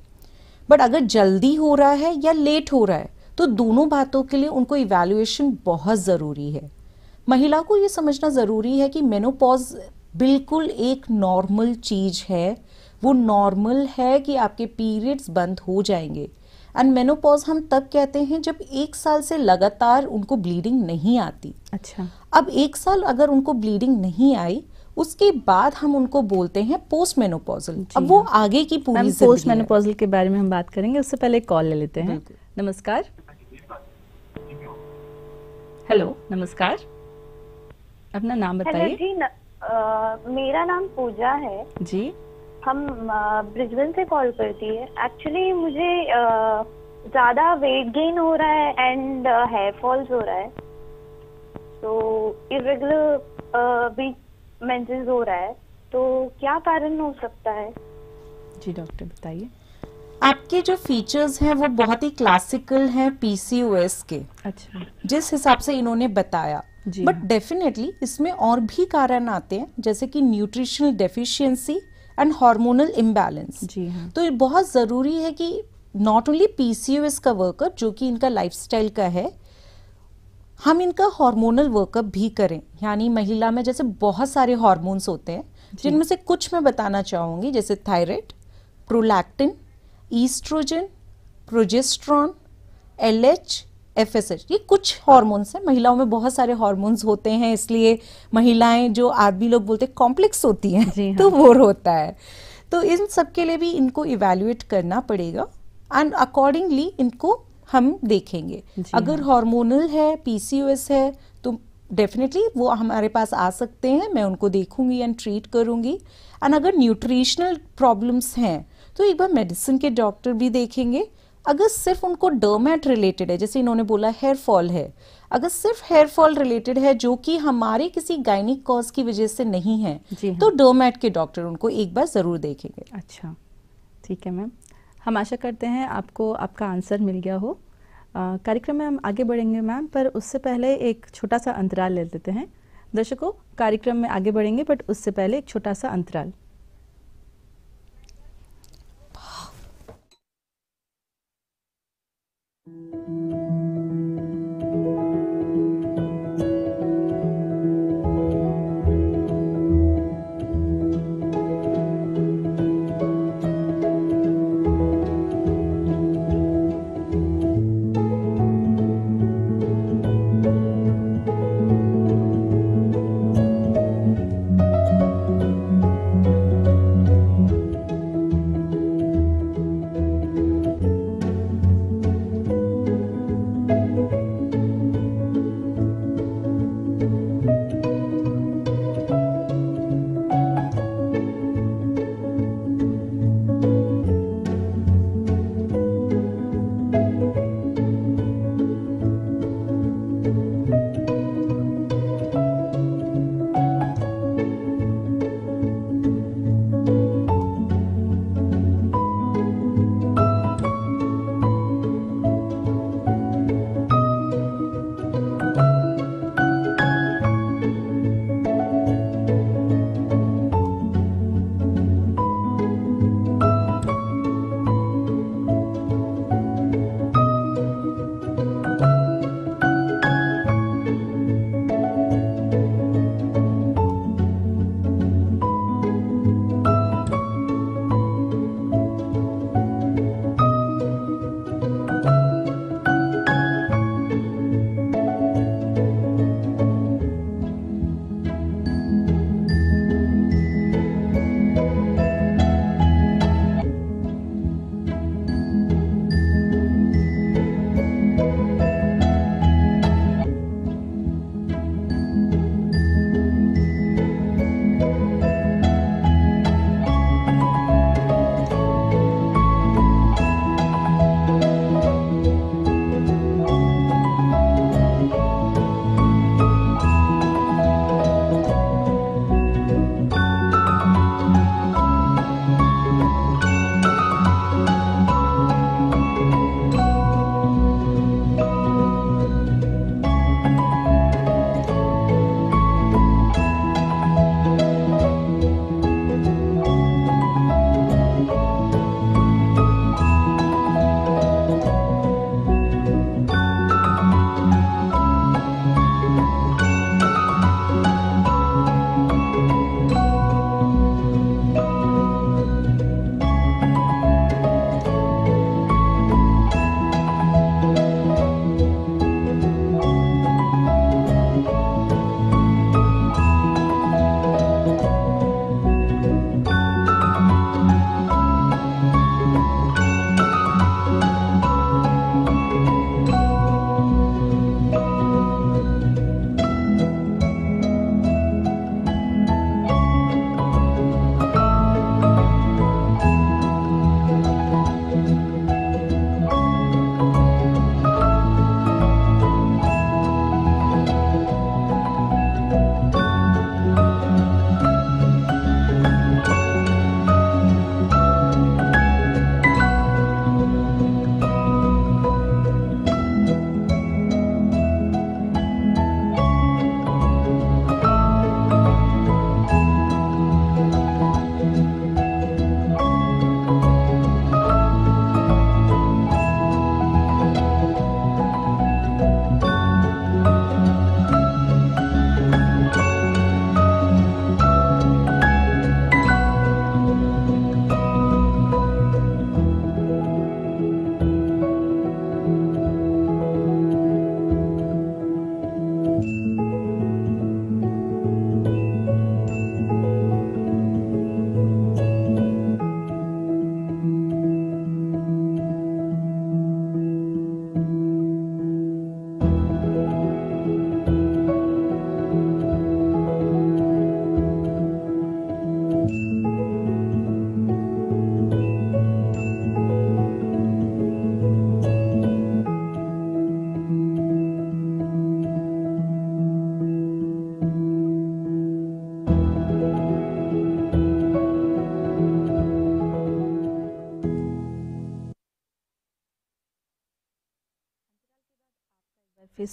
बट अगर जल्दी हो रहा है या लेट हो रहा है तो दोनों बातों के लिए उनको इवेल्युएशन बहुत ज़रूरी है महिला को ये समझना ज़रूरी है कि मेनोपॉज बिल्कुल एक नॉर्मल चीज़ है वो नॉर्मल है कि आपके पीरियड्स बंद हो जाएंगे एंड मेनोपॉज हम तब कहते हैं जब एक साल से लगातार उनको ब्लीडिंग नहीं आती अच्छा अब एक साल अगर उनको ब्लीडिंग नहीं आई उसके बाद हम उनको बोलते हैं पोस्ट मेनोपॉजल अब वो आगे की पूरी पोस्ट मेनोपॉजल के बारे में हम बात करेंगे उससे पहले कॉल ले लेते हैं नमस्कार हेलो नमस्कार अपना नाम बताइए जी न, आ, मेरा नाम पूजा है जी हम ब्रिस्बेन से कॉल करती है एक्चुअली मुझे ज़्यादा वेट गेन हो रहा है एंड हेयर फॉल्स हो रहा है तो इरेगुलर भी मेंसेस हो रहा है तो क्या कारण हो सकता है जी डॉक्टर बताइए आपके जो फीचर्स हैं वो बहुत ही क्लासिकल हैं पीसीओएस के अच्छा जिस हिसाब से इन्होंने बताया बट डेफिनेटली हाँ। इसमें और भी कारण आते हैं जैसे कि nutritional deficiency and hormonal imbalance तो ये बहुत ज़रूरी है कि नॉट ओनली पीसीओएस का वर्कअप जो कि इनका लाइफस्टाइल का है हम इनका हार्मोनल वर्कअप भी करें यानी महिला में जैसे बहुत सारे हार्मोन्स होते हैं जिनमें से कुछ मैं बताना चाहूंगी जैसे thyroid prolactin oestrogen progesterone L H F S H ये कुछ हॉर्मोन्स हैं महिलाओं में बहुत सारे हॉर्मोन्स होते हैं इसलिए महिलाएं जो आदमी लोग बोलते हैं कॉम्प्लेक्स होती हैं तो हाँ। वो होता है तो इन सब के लिए भी इनको इवेल्युएट करना पड़ेगा एंड अकॉर्डिंगली इनको हम देखेंगे हाँ। अगर हॉर्मोनल है पी है तो डेफिनेटली वो हमारे पास आ सकते हैं मैं उनको देखूंगी एंड ट्रीट करूंगी एंड अगर न्यूट्रिशनल प्रॉब्लम्स हैं तो एक बार मेडिसिन के डॉक्टर भी देखेंगे अगर सिर्फ उनको डर्मेट रिलेटेड है जैसे इन्होंने बोला हेयर फॉल है अगर सिर्फ हेयर फॉल रिलेटेड है जो कि हमारे किसी गायनिक कॉज की वजह से नहीं है तो डर्मेट हाँ। के डॉक्टर उनको एक बार ज़रूर देखेंगे अच्छा ठीक है मैम हम आशा करते हैं आपको आपका आंसर मिल गया हो कार्यक्रम में हम आगे बढ़ेंगे मैम पर उससे पहले एक छोटा सा अंतराल ले लेते हैं दर्शकों कार्यक्रम में आगे बढ़ेंगे बट उससे पहले एक छोटा सा अंतराल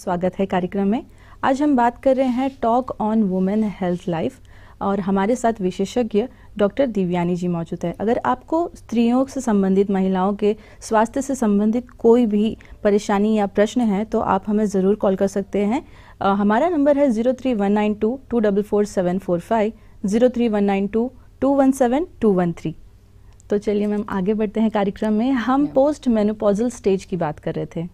स्वागत है कार्यक्रम में आज हम बात कर रहे हैं talk on women health life और हमारे साथ विशेषज्ञ डॉक्टर दिव्यानी जी मौजूद है अगर आपको स्त्रियों से संबंधित महिलाओं के स्वास्थ्य से संबंधित कोई भी परेशानी या प्रश्न है तो आप हमें ज़रूर कॉल कर सकते हैं आ, हमारा नंबर है zero three one nine two two double four seven four five zero three one nine two two one seven two one three तो चलिए मैम आगे बढ़ते हैं कार्यक्रम में हम पोस्ट मेनोपोजल स्टेज की बात कर रहे थे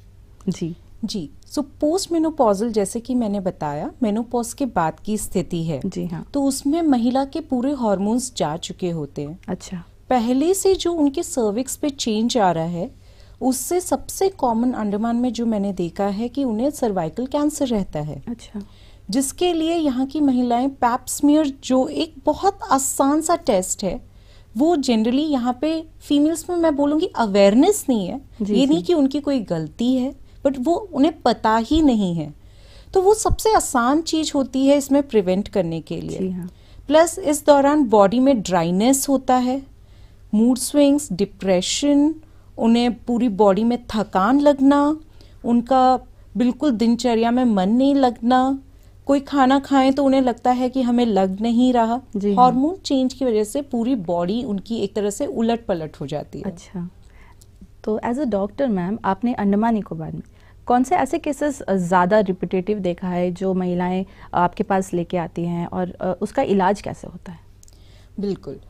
जी जी सो पोस्ट मेनोपॉजल जैसे कि मैंने बताया मेनोपॉज के बाद की स्थिति है जी हाँ तो उसमें महिला के पूरे हॉर्मोन्स जा चुके होते हैं अच्छा पहले से जो उनके सर्विक्स पे चेंज आ रहा है उससे सबसे कॉमन अंडमान में जो मैंने देखा है कि उन्हें सर्वाइकल कैंसर रहता है अच्छा जिसके लिए यहाँ की महिलाएं पैप्समियर जो एक बहुत आसान सा टेस्ट है वो जनरली यहाँ पे फीमेल्स में मैं बोलूँगी अवेयरनेस नहीं है ये नहीं कि उनकी कोई गलती है बट वो उन्हें पता ही नहीं है तो वो सबसे आसान चीज़ होती है इसमें प्रिवेंट करने के लिए प्लस हाँ। इस दौरान बॉडी में ड्राइनेस होता है मूड स्विंग्स डिप्रेशन उन्हें पूरी बॉडी में थकान लगना उनका बिल्कुल दिनचर्या में मन नहीं लगना कोई खाना खाएं तो उन्हें लगता है कि हमें लग नहीं रहा हार्मोन चेंज की वजह से पूरी बॉडी उनकी एक तरह से उलट पलट हो जाती है अच्छा तो एज अ डॉक्टर मैम आपने अंडमान निकोबार में कौन से ऐसे केसेस ज़्यादा रिपीटेटिव देखा है जो महिलाएं आपके पास लेके आती हैं और उसका इलाज कैसे होता है बिल्कुल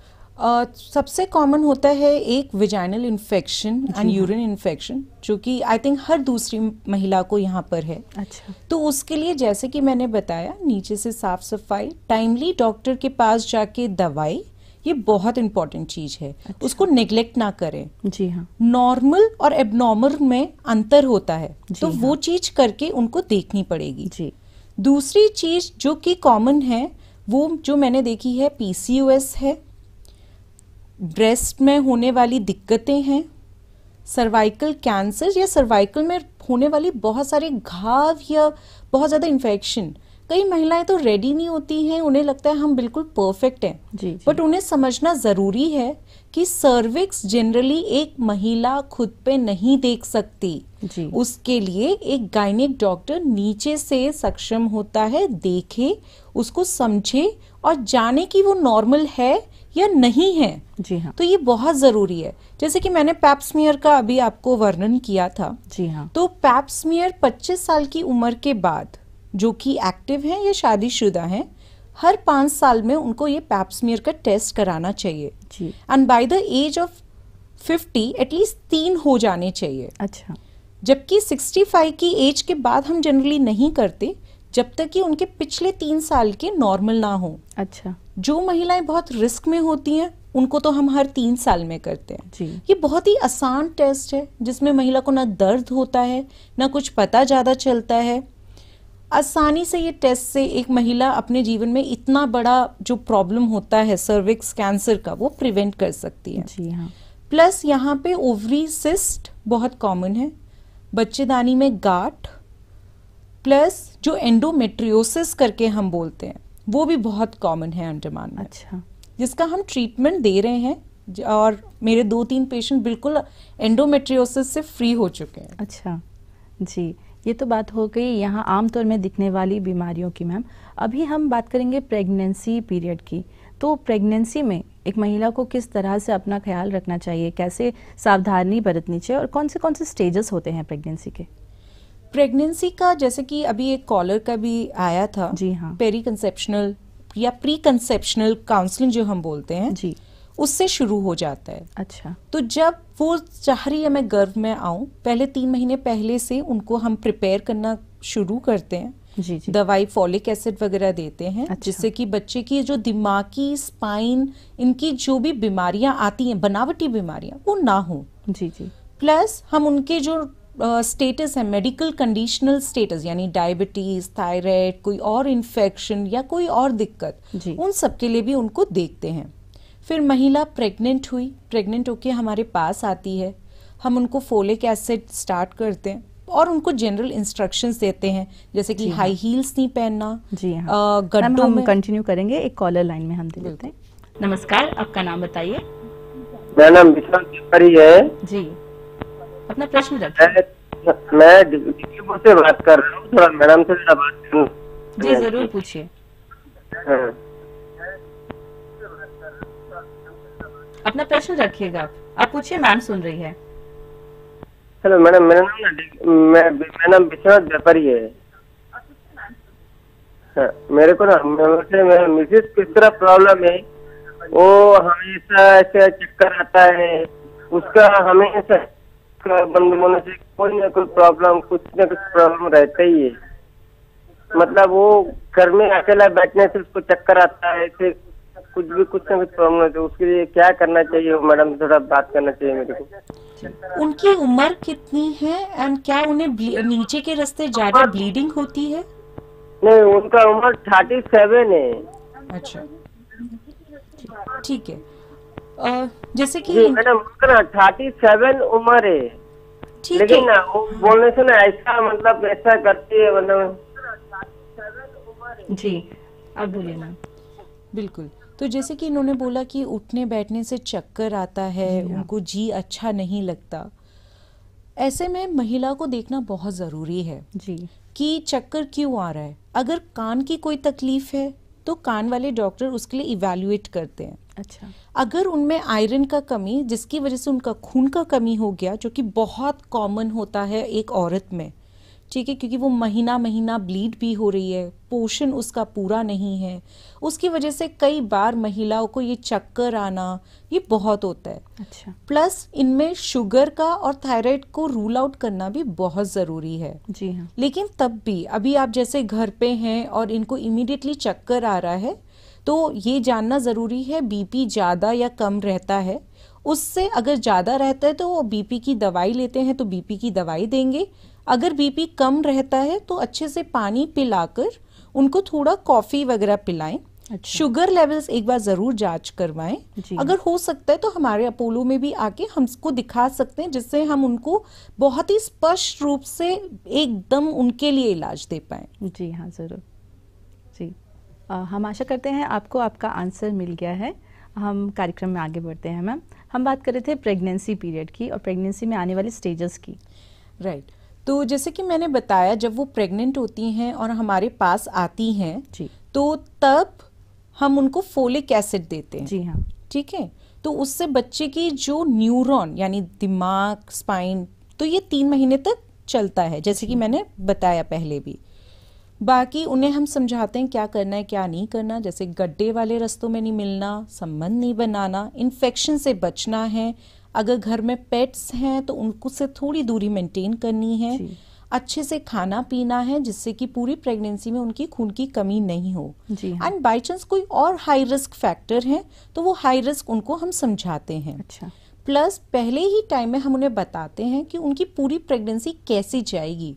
Uh, सबसे कॉमन होता है एक vaginal infection and urine infection जो कि आई थिंक हर दूसरी महिला को यहाँ पर है अच्छा तो उसके लिए जैसे कि मैंने बताया नीचे से साफ सफाई टाइमली डॉक्टर के पास जाके दवाई ये बहुत इंपॉर्टेंट चीज है अच्छा। उसको नेग्लेक्ट ना करें जी हाँ नॉर्मल और एबनॉर्मल में अंतर होता है तो हाँ। वो चीज करके उनको देखनी पड़ेगी जी दूसरी चीज जो कि कॉमन है वो जो मैंने देखी है पीसीओएस है ब्रेस्ट में होने वाली दिक्कतें हैं सर्वाइकल कैंसर या सर्वाइकल में होने वाली बहुत सारे घाव या बहुत ज़्यादा इन्फेक्शन कई महिलाएं तो रेडी नहीं होती हैं उन्हें लगता है हम बिल्कुल परफेक्ट हैं बट उन्हें समझना ज़रूरी है कि सर्विक्स जनरली एक महिला खुद पे नहीं देख सकती जी. उसके लिए एक गायनिक डॉक्टर नीचे से सक्षम होता है देखे उसको समझे और जाने कि वो नॉर्मल है या नहीं है जी हाँ तो ये बहुत जरूरी है जैसे कि मैंने पैप्समियर का अभी आपको वर्णन किया था जी हाँ तो पैप्समियर 25 साल की उम्र के बाद जो कि एक्टिव हैं या शादीशुदा हैं हर पाँच साल में उनको ये पैप्समियर का टेस्ट कराना चाहिए and by the age of fifty at least तीन हो जाने चाहिए अच्छा जबकि सिक्सटी फाइव की एज के बाद हम जनरली नहीं करते जब तक कि उनके पिछले तीन साल के नॉर्मल ना हो अच्छा जो महिलाएं बहुत रिस्क में होती हैं उनको तो हम हर तीन साल में करते हैं जी। ये बहुत ही आसान टेस्ट है जिसमें महिला को ना दर्द होता है ना कुछ पता ज़्यादा चलता है आसानी से ये टेस्ट से एक महिला अपने जीवन में इतना बड़ा जो प्रॉब्लम होता है सर्विक्स कैंसर का वो प्रिवेंट कर सकती है जी हाँ प्लस यहाँ पे ओवरी सिस्ट बहुत कॉमन है बच्चेदानी में गाठ प्लस जो एंडोमेट्रियोसिस करके हम बोलते हैं वो भी बहुत कॉमन है अंडमान में अच्छा जिसका हम ट्रीटमेंट दे रहे हैं और मेरे दो तीन पेशेंट बिल्कुल एंडोमेट्रियोसिस से फ्री हो चुके हैं अच्छा जी ये तो बात हो गई यहाँ आमतौर में दिखने वाली बीमारियों की मैम अभी हम बात करेंगे प्रेगनेंसी पीरियड की तो प्रेगनेंसी में एक महिला को किस तरह से अपना ख्याल रखना चाहिए कैसे सावधानी बरतनी चाहिए और कौन से कौन से स्टेजेस होते हैं प्रेगनेंसी के प्रेगनेंसी का जैसे कि अभी एक कॉलर का भी आया था जी हाँ पेरी कंसेप्शनल या प्री कंसेप्शनल काउंसलिंग जो हम बोलते हैं जी उससे शुरू हो जाता है अच्छा तो जब वो चाह रही है मैं गर्भ में आऊं पहले तीन महीने पहले से उनको हम प्रिपेयर करना शुरू करते हैं जी जी दवाई फॉलिक एसिड वगैरह देते हैं अच्छा। जिससे कि बच्चे की जो दिमागी स्पाइन इनकी जो भी बीमारियां आती हैं बनावटी बीमारियां वो ना हो जी जी प्लस हम उनके जो स्टेटस uh, है मेडिकल कंडीशनल स्टेटस यानी डायबिटीज थायराइड कोई और इन्फेक्शन या कोई और दिक्कत उन सब के लिए भी उनको देखते हैं फिर महिला प्रेग्नेंट हुई प्रेग्नेंट होके हमारे पास आती है हम उनको फोलिक एसिड स्टार्ट करते हैं और उनको जनरल इंस्ट्रक्शंस देते हैं जैसे कि हाई हील्स नहीं पहनना जी हाँ आ, हम कंटिन्यू करेंगे एक कॉलर लाइन में हम दे देते हैं नमस्कार आपका नाम बताइए मेरा नाम विश्वास तिवारी है जी अपना प्रश्न मैं से बात कर रहा हूँ थोड़ा मैडम से बात जी जरूर पूछिए हाँ। अपना प्रश्न रखिएगा आप पूछिए मैम सुन रही है हेलो मैडम मेरा नाम ना मैं मेरा नाम विश्वनाथ व्यापारी है हाँ, मेरे को ना मिसेज किस तरह प्रॉब्लम है वो हमेशा ऐसे चक्कर आता है उसका हमेशा बंद होने से कोई ना कोई प्रॉब्लम कुछ ना कुछ प्रॉब्लम रहता ही है मतलब वो घर में अकेला बैठने से उसको चक्कर आता है फिर कुछ भी कुछ ना कुछ प्रॉब्लम है उसके लिए क्या करना चाहिए मैडम थोड़ा बात करना चाहिए मेरे को उनकी उम्र कितनी है एंड क्या उन्हें नीचे के रास्ते ज्यादा ब्लीडिंग होती है नहीं उनका उम्र थर्टी सेवन है अच्छा ठीक है जैसे कि मैडम थर्टी सेवन उम्र है लेकिन ना वो बोलने से ना ऐसा मतलब ऐसा करती है मतलब जी अब बोलिए मैम बिल्कुल तो जैसे कि इन्होंने बोला कि उठने बैठने से चक्कर आता है हाँ। उनको जी अच्छा नहीं लगता ऐसे में महिला को देखना बहुत ज़रूरी है जी कि चक्कर क्यों आ रहा है अगर कान की कोई तकलीफ है तो कान वाले डॉक्टर उसके लिए इवेल्युएट करते हैं अच्छा अगर उनमें आयरन का कमी जिसकी वजह से उनका खून का कमी हो गया जो कि बहुत कॉमन होता है एक औरत में ठीक है क्योंकि वो महीना महीना ब्लीड भी हो रही है पोषण उसका पूरा नहीं है उसकी वजह से कई बार महिलाओं को ये चक्कर आना ये बहुत होता है अच्छा प्लस इनमें शुगर का और थायराइड को रूल आउट करना भी बहुत ज़रूरी है जी हाँ लेकिन तब भी अभी आप जैसे घर पे हैं और इनको इमिडिएटली चक्कर आ रहा है तो ये जानना ज़रूरी है बीपी ज़्यादा या कम रहता है उससे अगर ज़्यादा रहता है तो वो बीपी की दवाई लेते हैं तो बीपी की दवाई देंगे अगर बीपी कम रहता है तो अच्छे से पानी पिलाकर उनको थोड़ा कॉफ़ी वगैरह पिलाएं अच्छा। शुगर लेवल्स एक बार ज़रूर जांच करवाएं अगर हो सकता है तो हमारे अपोलो में भी आके हमको दिखा सकते हैं जिससे हम उनको बहुत ही स्पष्ट रूप से एकदम उनके लिए इलाज दे पाए जी हाँ ज़रूर जी आ, हम आशा करते हैं आपको आपका आंसर मिल गया है हम कार्यक्रम में आगे बढ़ते हैं मैम हम बात कर रहे थे प्रेगनेंसी पीरियड की और प्रेगनेंसी में आने वाले स्टेजेस की राइट right. तो जैसे कि मैंने बताया जब वो प्रेग्नेंट होती हैं और हमारे पास आती हैं तो तब हम उनको फोलिक एसिड देते हैं जी हाँ ठीक है तो उससे बच्चे की जो न्यूरॉन यानी दिमाग स्पाइन तो ये तीन महीने तक चलता है जैसे कि मैंने बताया पहले भी बाकी उन्हें हम समझाते हैं क्या करना है क्या नहीं करना जैसे गड्ढे वाले रस्तों में नहीं मिलना संबंध नहीं बनाना इन्फेक्शन से बचना है अगर घर में पेट्स हैं तो उनको से थोड़ी दूरी मेंटेन करनी है अच्छे से खाना पीना है जिससे कि पूरी प्रेगनेंसी में उनकी खून की कमी नहीं हो एंड बाई चांस कोई और हाई रिस्क फैक्टर है तो वो हाई रिस्क उनको हम समझाते हैं अच्छा प्लस पहले ही टाइम में हम उन्हें बताते हैं कि उनकी पूरी प्रेगनेंसी कैसी जाएगी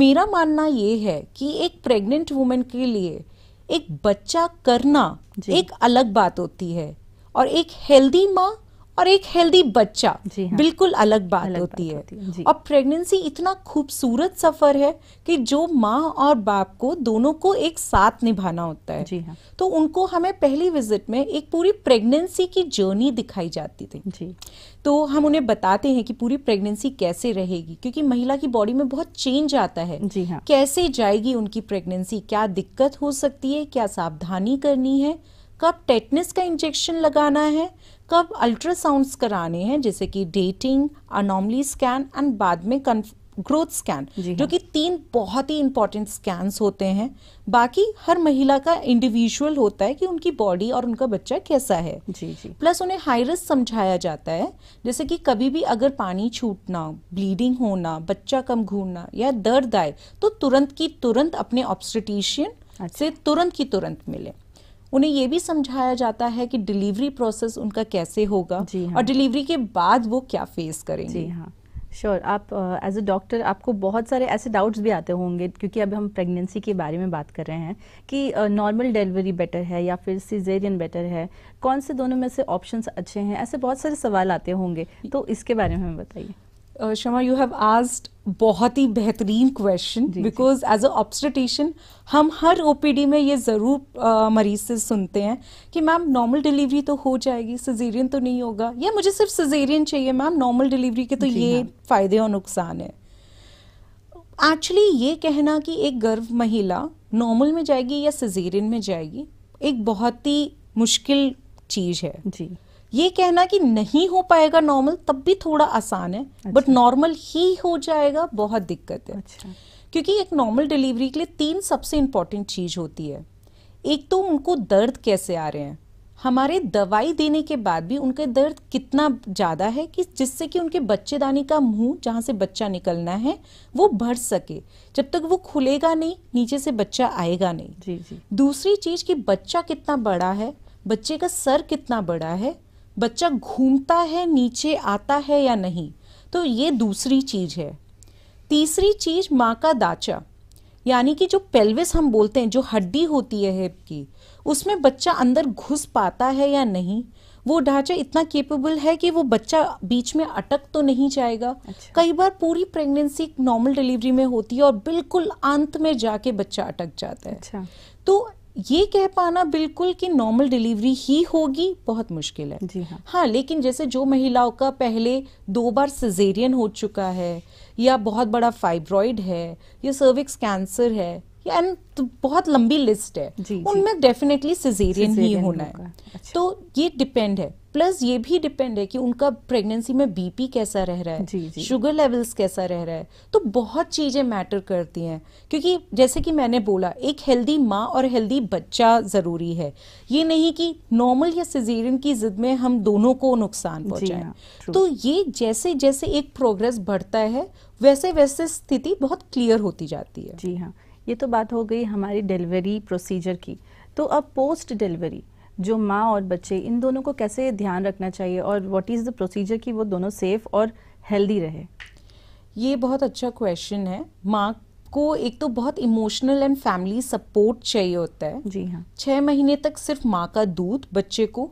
मेरा मानना ये है कि एक प्रेग्नेंट वुमेन के लिए एक बच्चा करना एक अलग बात होती है और एक हेल्दी माँ और एक हेल्दी बच्चा हाँ। बिल्कुल अलग बात अलग होती बात है होती और प्रेगनेंसी इतना खूबसूरत सफर है कि जो माँ और बाप को दोनों को एक साथ निभाना होता है जी हाँ। तो उनको हमें पहली विजिट में एक पूरी प्रेगनेंसी की जर्नी दिखाई जाती थी जी। तो हम उन्हें बताते हैं कि पूरी प्रेगनेंसी कैसे रहेगी क्योंकि महिला की बॉडी में बहुत चेंज आता है जी हाँ। कैसे जाएगी उनकी प्रेगनेंसी क्या दिक्कत हो सकती है क्या सावधानी करनी है कब टेटनेस का इंजेक्शन लगाना है कब अल्ट्रासाउंड्स कराने हैं जैसे कि डेटिंग अनोमली स्कैन एंड बाद में ग्रोथ स्कैन हाँ। जो कि तीन बहुत ही इंपॉर्टेंट स्कैन होते हैं बाकी हर महिला का इंडिविजुअल होता है कि उनकी बॉडी और उनका बच्चा कैसा है जी जी प्लस उन्हें हाई रिस्क समझाया जाता है जैसे कि कभी भी अगर पानी छूटना ब्लीडिंग होना बच्चा कम घूमना या दर्द आए तो तुरंत की तुरंत अपने ऑब्स्टिटिशियन अच्छा। से तुरंत की तुरंत मिले उन्हें ये भी समझाया जाता है कि डिलीवरी प्रोसेस उनका कैसे होगा जी हाँ। और डिलीवरी के बाद वो क्या फेस करेंगे जी हाँ श्योर sure, आप एज अ डॉक्टर आपको बहुत सारे ऐसे डाउट्स भी आते होंगे क्योंकि अब हम प्रेगनेंसी के बारे में बात कर रहे हैं कि नॉर्मल डिलीवरी बेटर है या फिर सीजेरियन बेटर है कौन से दोनों में से ऑप्शंस अच्छे हैं ऐसे बहुत सारे सवाल आते होंगे तो इसके बारे में हमें बताइए शमा यू हैव आस्ड बहुत ही बेहतरीन question because as a obstetrician हम हर ओपीडी में ये ज़रूर uh, मरीज से सुनते हैं कि मैम नॉर्मल डिलीवरी तो हो जाएगी सजेरियन तो नहीं होगा या मुझे सिर्फ सजेरियन चाहिए मैम नॉर्मल डिलीवरी के तो ये फ़ायदे और नुकसान है एक्चुअली ये कहना कि एक गर्भ महिला नॉर्मल में जाएगी या सजेरियन में जाएगी एक बहुत ही मुश्किल चीज़ है जी ये कहना कि नहीं हो पाएगा नॉर्मल तब भी थोड़ा आसान है अच्छा। बट नॉर्मल ही हो जाएगा बहुत दिक्कत है अच्छा। क्योंकि एक नॉर्मल डिलीवरी के लिए तीन सबसे इम्पॉर्टेंट चीज होती है एक तो उनको दर्द कैसे आ रहे हैं हमारे दवाई देने के बाद भी उनके दर्द कितना ज़्यादा है कि जिससे कि उनके बच्चेदानी का मुंह जहाँ से बच्चा निकलना है वो भर सके जब तक वो खुलेगा नहीं नीचे से बच्चा आएगा नहीं जी जी दूसरी चीज़ कि बच्चा कितना बड़ा है बच्चे का सर कितना बड़ा है बच्चा घूमता है नीचे आता है या नहीं तो ये दूसरी चीज़ है तीसरी चीज़ माँ का दाचा यानी कि जो पेल्विस हम बोलते हैं जो हड्डी होती है हिप की उसमें बच्चा अंदर घुस पाता है या नहीं वो ढांचा इतना केपेबल है कि वो बच्चा बीच में अटक तो नहीं जाएगा अच्छा। कई बार पूरी प्रेगनेंसी नॉर्मल डिलीवरी में होती है और बिल्कुल अंत में जाके बच्चा अटक जाता है अच्छा। तो ये कह पाना बिल्कुल कि नॉर्मल डिलीवरी ही होगी बहुत मुश्किल है जी हाँ हाँ लेकिन जैसे जो महिलाओं का पहले दो बार सिजेरियन हो चुका है या बहुत बड़ा फाइब्रॉइड है या सर्विक्स कैंसर है एंड तो बहुत लंबी लिस्ट है उनमें डेफिनेटली सिजेरियन ही होना है अच्छा। तो ये डिपेंड है प्लस ये भी डिपेंड है कि उनका प्रेगनेंसी में बीपी कैसा रह रहा है जी, जी. शुगर लेवल्स कैसा रह रहा है तो बहुत चीज़ें मैटर करती हैं क्योंकि जैसे कि मैंने बोला एक हेल्दी माँ और हेल्दी बच्चा ज़रूरी है ये नहीं कि नॉर्मल या सिजेरियन की ज़िद में हम दोनों को नुकसान पहुंचाए हाँ, तो ये जैसे जैसे एक प्रोग्रेस बढ़ता है वैसे वैसे स्थिति बहुत क्लियर होती जाती है जी हाँ ये तो बात हो गई हमारी डिलीवरी प्रोसीजर की तो अब पोस्ट डिलीवरी जो माँ और बच्चे इन दोनों को कैसे ध्यान रखना चाहिए और व्हाट इज़ द प्रोसीजर कि वो दोनों सेफ और हेल्दी रहे ये बहुत अच्छा क्वेश्चन है माँ को एक तो बहुत इमोशनल एंड फैमिली सपोर्ट चाहिए होता है जी हाँ छः महीने तक सिर्फ माँ का दूध बच्चे को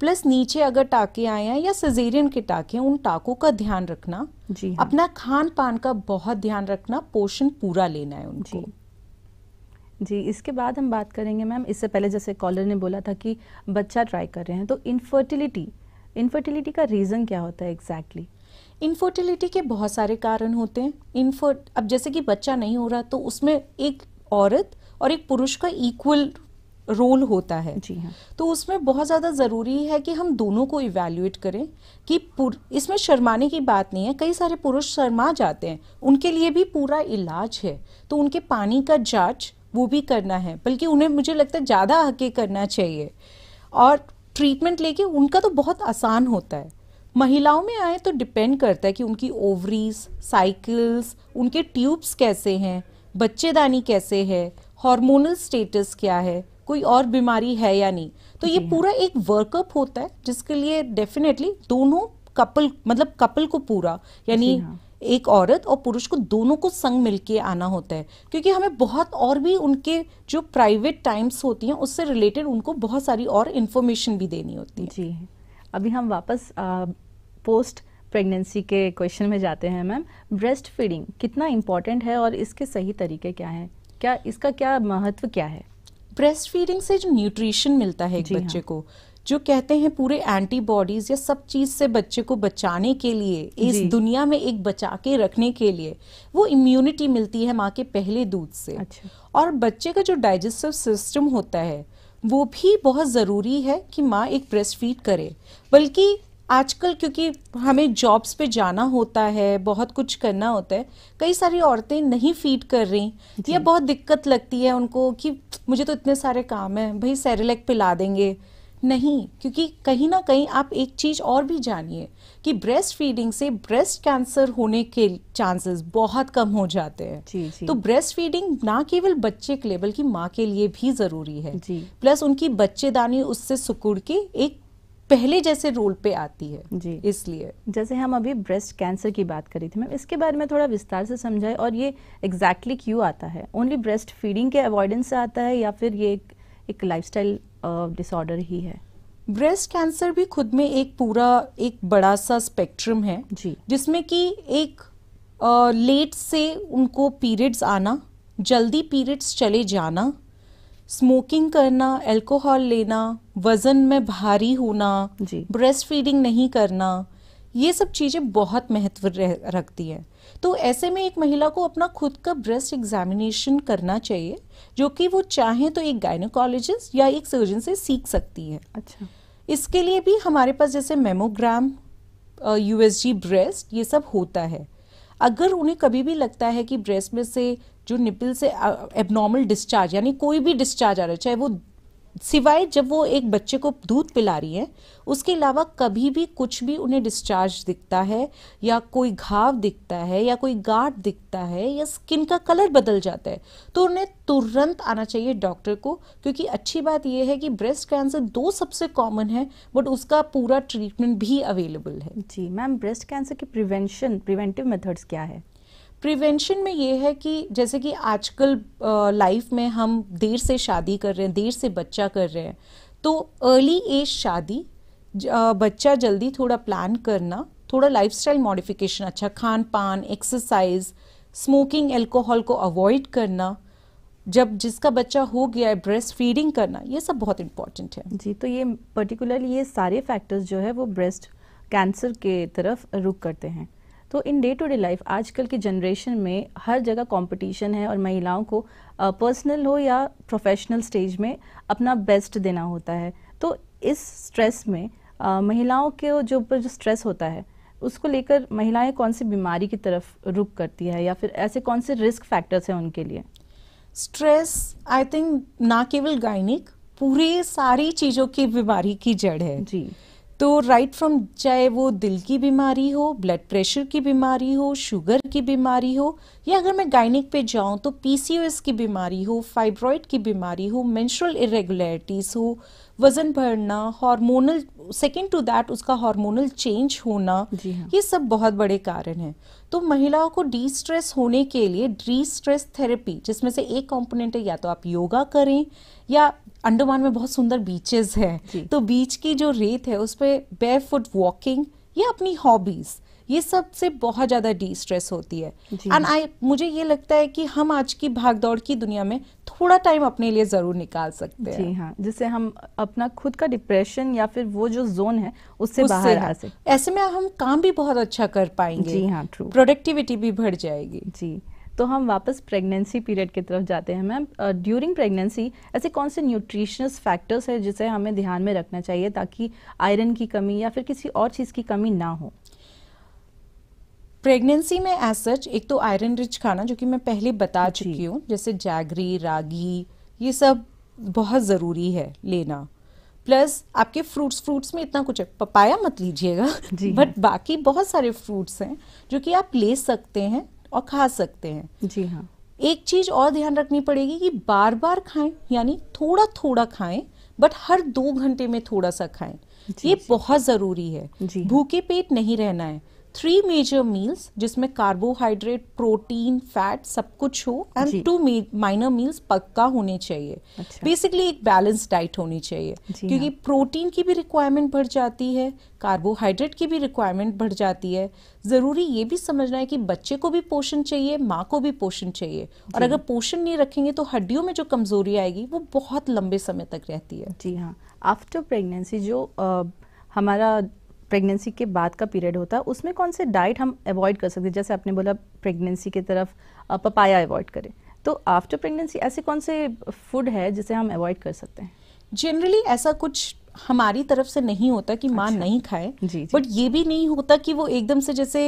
प्लस नीचे अगर टाके आए हैं या सजेरियन के टाके उन टाकों का ध्यान रखना जी हाँ। अपना खान पान का बहुत ध्यान रखना पोषण पूरा लेना है उनको जी इसके बाद हम बात करेंगे मैम इससे पहले जैसे कॉलर ने बोला था कि बच्चा ट्राई कर रहे हैं तो इनफर्टिलिटी इनफर्टिलिटी का रीज़न क्या होता है एग्जैक्टली exactly? इनफर्टिलिटी के बहुत सारे कारण होते हैं इनफ अब जैसे कि बच्चा नहीं हो रहा तो उसमें एक औरत और एक पुरुष का इक्वल रोल होता है जी हाँ तो उसमें बहुत ज़्यादा ज़रूरी है कि हम दोनों को इवेल्युएट करें कि इसमें शर्माने की बात नहीं है कई सारे पुरुष शर्मा जाते हैं उनके लिए भी पूरा इलाज है तो उनके पानी का जांच वो भी करना है बल्कि उन्हें मुझे लगता है ज़्यादा आगे करना चाहिए और ट्रीटमेंट लेके उनका तो बहुत आसान होता है महिलाओं में आए तो डिपेंड करता है कि उनकी ओवरीज साइकिल्स उनके ट्यूब्स कैसे हैं बच्चेदानी कैसे है हार्मोनल स्टेटस क्या है कोई और बीमारी है या नहीं तो ये पूरा एक वर्कअप होता है जिसके लिए डेफिनेटली दोनों कपल मतलब कपल को पूरा यानी एक औरत और पुरुष को दोनों को संग मिल के आना होता है क्योंकि हमें बहुत और भी उनके जो प्राइवेट टाइम्स होती हैं उससे रिलेटेड उनको बहुत सारी और इन्फॉर्मेशन भी देनी होती है जी अभी हम वापस आ, पोस्ट प्रेगनेंसी के क्वेश्चन में जाते हैं मैम ब्रेस्ट फीडिंग कितना इम्पॉर्टेंट है और इसके सही तरीके क्या हैं क्या इसका क्या महत्व क्या है ब्रेस्ट फीडिंग से जो न्यूट्रिशन मिलता है एक बच्चे हाँ. को जो कहते हैं पूरे एंटीबॉडीज या सब चीज से बच्चे को बचाने के लिए इस दुनिया में एक बचा के रखने के लिए वो इम्यूनिटी मिलती है माँ के पहले दूध से अच्छा। और बच्चे का जो डाइजेस्टिव सिस्टम होता है वो भी बहुत ज़रूरी है कि माँ एक ब्रेस्ट फीड करे बल्कि आजकल क्योंकि हमें जॉब्स पे जाना होता है बहुत कुछ करना होता है कई सारी औरतें नहीं फीड कर रही या बहुत दिक्कत लगती है उनको कि मुझे तो इतने सारे काम हैं भाई सैरेलेक पिला देंगे नहीं क्योंकि कहीं ना कहीं आप एक चीज़ और भी जानिए कि ब्रेस्ट फीडिंग से ब्रेस्ट कैंसर होने के चांसेस बहुत कम हो जाते हैं तो ब्रेस्ट फीडिंग ना केवल बच्चे के लिए बल्कि माँ के लिए भी ज़रूरी है प्लस उनकी बच्चेदानी उससे सुकुड़ के एक पहले जैसे रोल पे आती है जी इसलिए जैसे हम अभी ब्रेस्ट कैंसर की बात करी थी मैम इसके बारे में थोड़ा विस्तार से समझाए और ये एग्जैक्टली exactly क्यों आता है ओनली ब्रेस्ट फीडिंग के अवॉइडेंस से आता है या फिर ये एक, एक लाइफस्टाइल डिसऑर्डर ही है ब्रेस्ट कैंसर भी खुद में एक पूरा एक बड़ा सा स्पेक्ट्रम है जी जिसमें कि एक आ, लेट से उनको पीरियड्स आना जल्दी पीरियड्स चले जाना स्मोकिंग करना अल्कोहल लेना वज़न में भारी होना जी ब्रेस्ट फीडिंग नहीं करना ये सब चीज़ें बहुत महत्व रखती हैं तो ऐसे में एक महिला को अपना खुद का ब्रेस्ट एग्जामिनेशन करना चाहिए जो कि वो चाहे तो एक गायनोकोलॉजिस्ट या एक सर्जन से सीख सकती है अच्छा इसके लिए भी हमारे पास जैसे मेमोग्राम यूएसजी ब्रेस्ट ये सब होता है अगर उन्हें कभी भी लगता है कि ब्रेस्ट में से जो निपल से एबनॉर्मल डिस्चार्ज यानी कोई भी डिस्चार्ज आ रहा है चाहे वो सिवाय जब वो एक बच्चे को दूध पिला रही है उसके अलावा कभी भी कुछ भी उन्हें डिस्चार्ज दिखता है या कोई घाव दिखता है या कोई गाट दिखता है या स्किन का कलर बदल जाता है तो उन्हें तुरंत आना चाहिए डॉक्टर को क्योंकि अच्छी बात यह है कि ब्रेस्ट कैंसर दो सबसे कॉमन है बट उसका पूरा ट्रीटमेंट भी अवेलेबल है जी मैम ब्रेस्ट कैंसर की प्रिवेंशन प्रिवेंटिव मेथड्स क्या है प्रिवेंशन में ये है कि जैसे कि आजकल लाइफ में हम देर से शादी कर रहे हैं देर से बच्चा कर रहे हैं तो अर्ली एज शादी बच्चा जल्दी थोड़ा प्लान करना थोड़ा लाइफस्टाइल मॉडिफिकेशन अच्छा खान पान एक्सरसाइज स्मोकिंग एल्कोहल को अवॉइड करना जब जिसका बच्चा हो गया है ब्रेस्ट फीडिंग करना ये सब बहुत इम्पॉर्टेंट है जी तो ये पर्टिकुलरली ये सारे फैक्टर्स जो है वो ब्रेस्ट कैंसर के तरफ रुक करते हैं तो in day to day life आजकल की जनरेशन में हर जगह कंपटीशन है और महिलाओं को पर्सनल हो या प्रोफेशनल स्टेज में अपना बेस्ट देना होता है तो इस स्ट्रेस में आ, महिलाओं के जो ऊपर जो स्ट्रेस होता है उसको लेकर महिलाएं कौन सी बीमारी की तरफ रुक करती है या फिर ऐसे कौन से रिस्क फैक्टर्स हैं उनके लिए स्ट्रेस आई थिंक ना केवल गायनिक पूरी सारी चीज़ों की बीमारी की जड़ है जी तो राइट फ्रॉम चाहे वो दिल की बीमारी हो ब्लड प्रेशर की बीमारी हो शुगर की बीमारी हो या अगर मैं गाइनिक पे जाऊँ तो पी की बीमारी हो फाइब्रॉइड की बीमारी हो मैंशुरल इरेगुलरिटीज़ हो वज़न बढ़ना हार्मोनल सेकेंड टू दैट उसका हार्मोनल चेंज होना हाँ। ये सब बहुत बड़े कारण हैं तो महिलाओं को डी स्ट्रेस होने के लिए डी स्ट्रेस थेरेपी जिसमें से एक कंपोनेंट है या तो आप योगा करें या अंडमान में बहुत सुंदर बीचेस हैं तो बीच की जो रेत है उस पर बेयर फुट वॉकिंग या अपनी हॉबीज़ ये सब से बहुत ज़्यादा डी स्ट्रेस होती है एंड आई मुझे ये लगता है कि हम आज की भागदौड़ की दुनिया में थोड़ा टाइम अपने लिए ज़रूर निकाल सकते हैं जी हाँ जिससे हम अपना खुद का डिप्रेशन या फिर वो जो जोन है उससे, उससे बाहर आ सकते ऐसे में हम काम भी बहुत अच्छा कर पाएंगे जी हाँ ट्रू प्रोडक्टिविटी भी बढ़ जाएगी जी तो हम वापस प्रेगनेंसी पीरियड की तरफ जाते हैं मैम ड्यूरिंग प्रेगनेंसी ऐसे कौन से न्यूट्रिशनस फैक्टर्स है जिसे हमें ध्यान में रखना चाहिए ताकि आयरन की कमी या फिर किसी और चीज़ की कमी ना हो प्रेगनेंसी में एज सच एक तो आयरन रिच खाना जो कि मैं पहले बता चुकी हूँ जैसे जैगरी रागी ये सब बहुत ज़रूरी है लेना प्लस आपके फ्रूट्स फ्रूट्स में इतना कुछ है पपाया मत लीजिएगा बट बाकी बहुत सारे फ्रूट्स हैं जो कि आप ले सकते हैं और खा सकते हैं जी हाँ एक चीज़ और ध्यान रखनी पड़ेगी कि बार बार खाएं यानी थोड़ा थोड़ा खाएं बट हर दो घंटे में थोड़ा सा खाएं ये बहुत ज़रूरी है भूखे पेट नहीं रहना है थ्री मेजर मील्स जिसमें कार्बोहाइड्रेट प्रोटीन फैट सब कुछ हो एंड टू माइनर मील्स पक्का होने चाहिए बेसिकली अच्छा. एक बैलेंस डाइट होनी चाहिए हाँ। क्योंकि प्रोटीन की भी रिक्वायरमेंट बढ़ जाती है कार्बोहाइड्रेट की भी रिक्वायरमेंट बढ़ जाती है ज़रूरी ये भी समझना है कि बच्चे को भी पोषण चाहिए माँ को भी पोषण चाहिए और अगर पोषण नहीं रखेंगे तो हड्डियों में जो कमज़ोरी आएगी वो बहुत लंबे समय तक रहती है जी हाँ आफ्टर प्रेगनेंसी जो आ, हमारा प्रेगनेंसी के बाद का पीरियड होता है उसमें कौन से डाइट हम अवॉइड कर सकते हैं जैसे आपने बोला प्रेगनेंसी की तरफ पपाया अवॉइड करें तो आफ्टर प्रेगनेंसी ऐसे कौन से फूड है जिसे हम अवॉइड कर सकते हैं जनरली ऐसा कुछ हमारी तरफ से नहीं होता कि माँ अच्छा। नहीं खाए बट ये भी नहीं होता कि वो एकदम से जैसे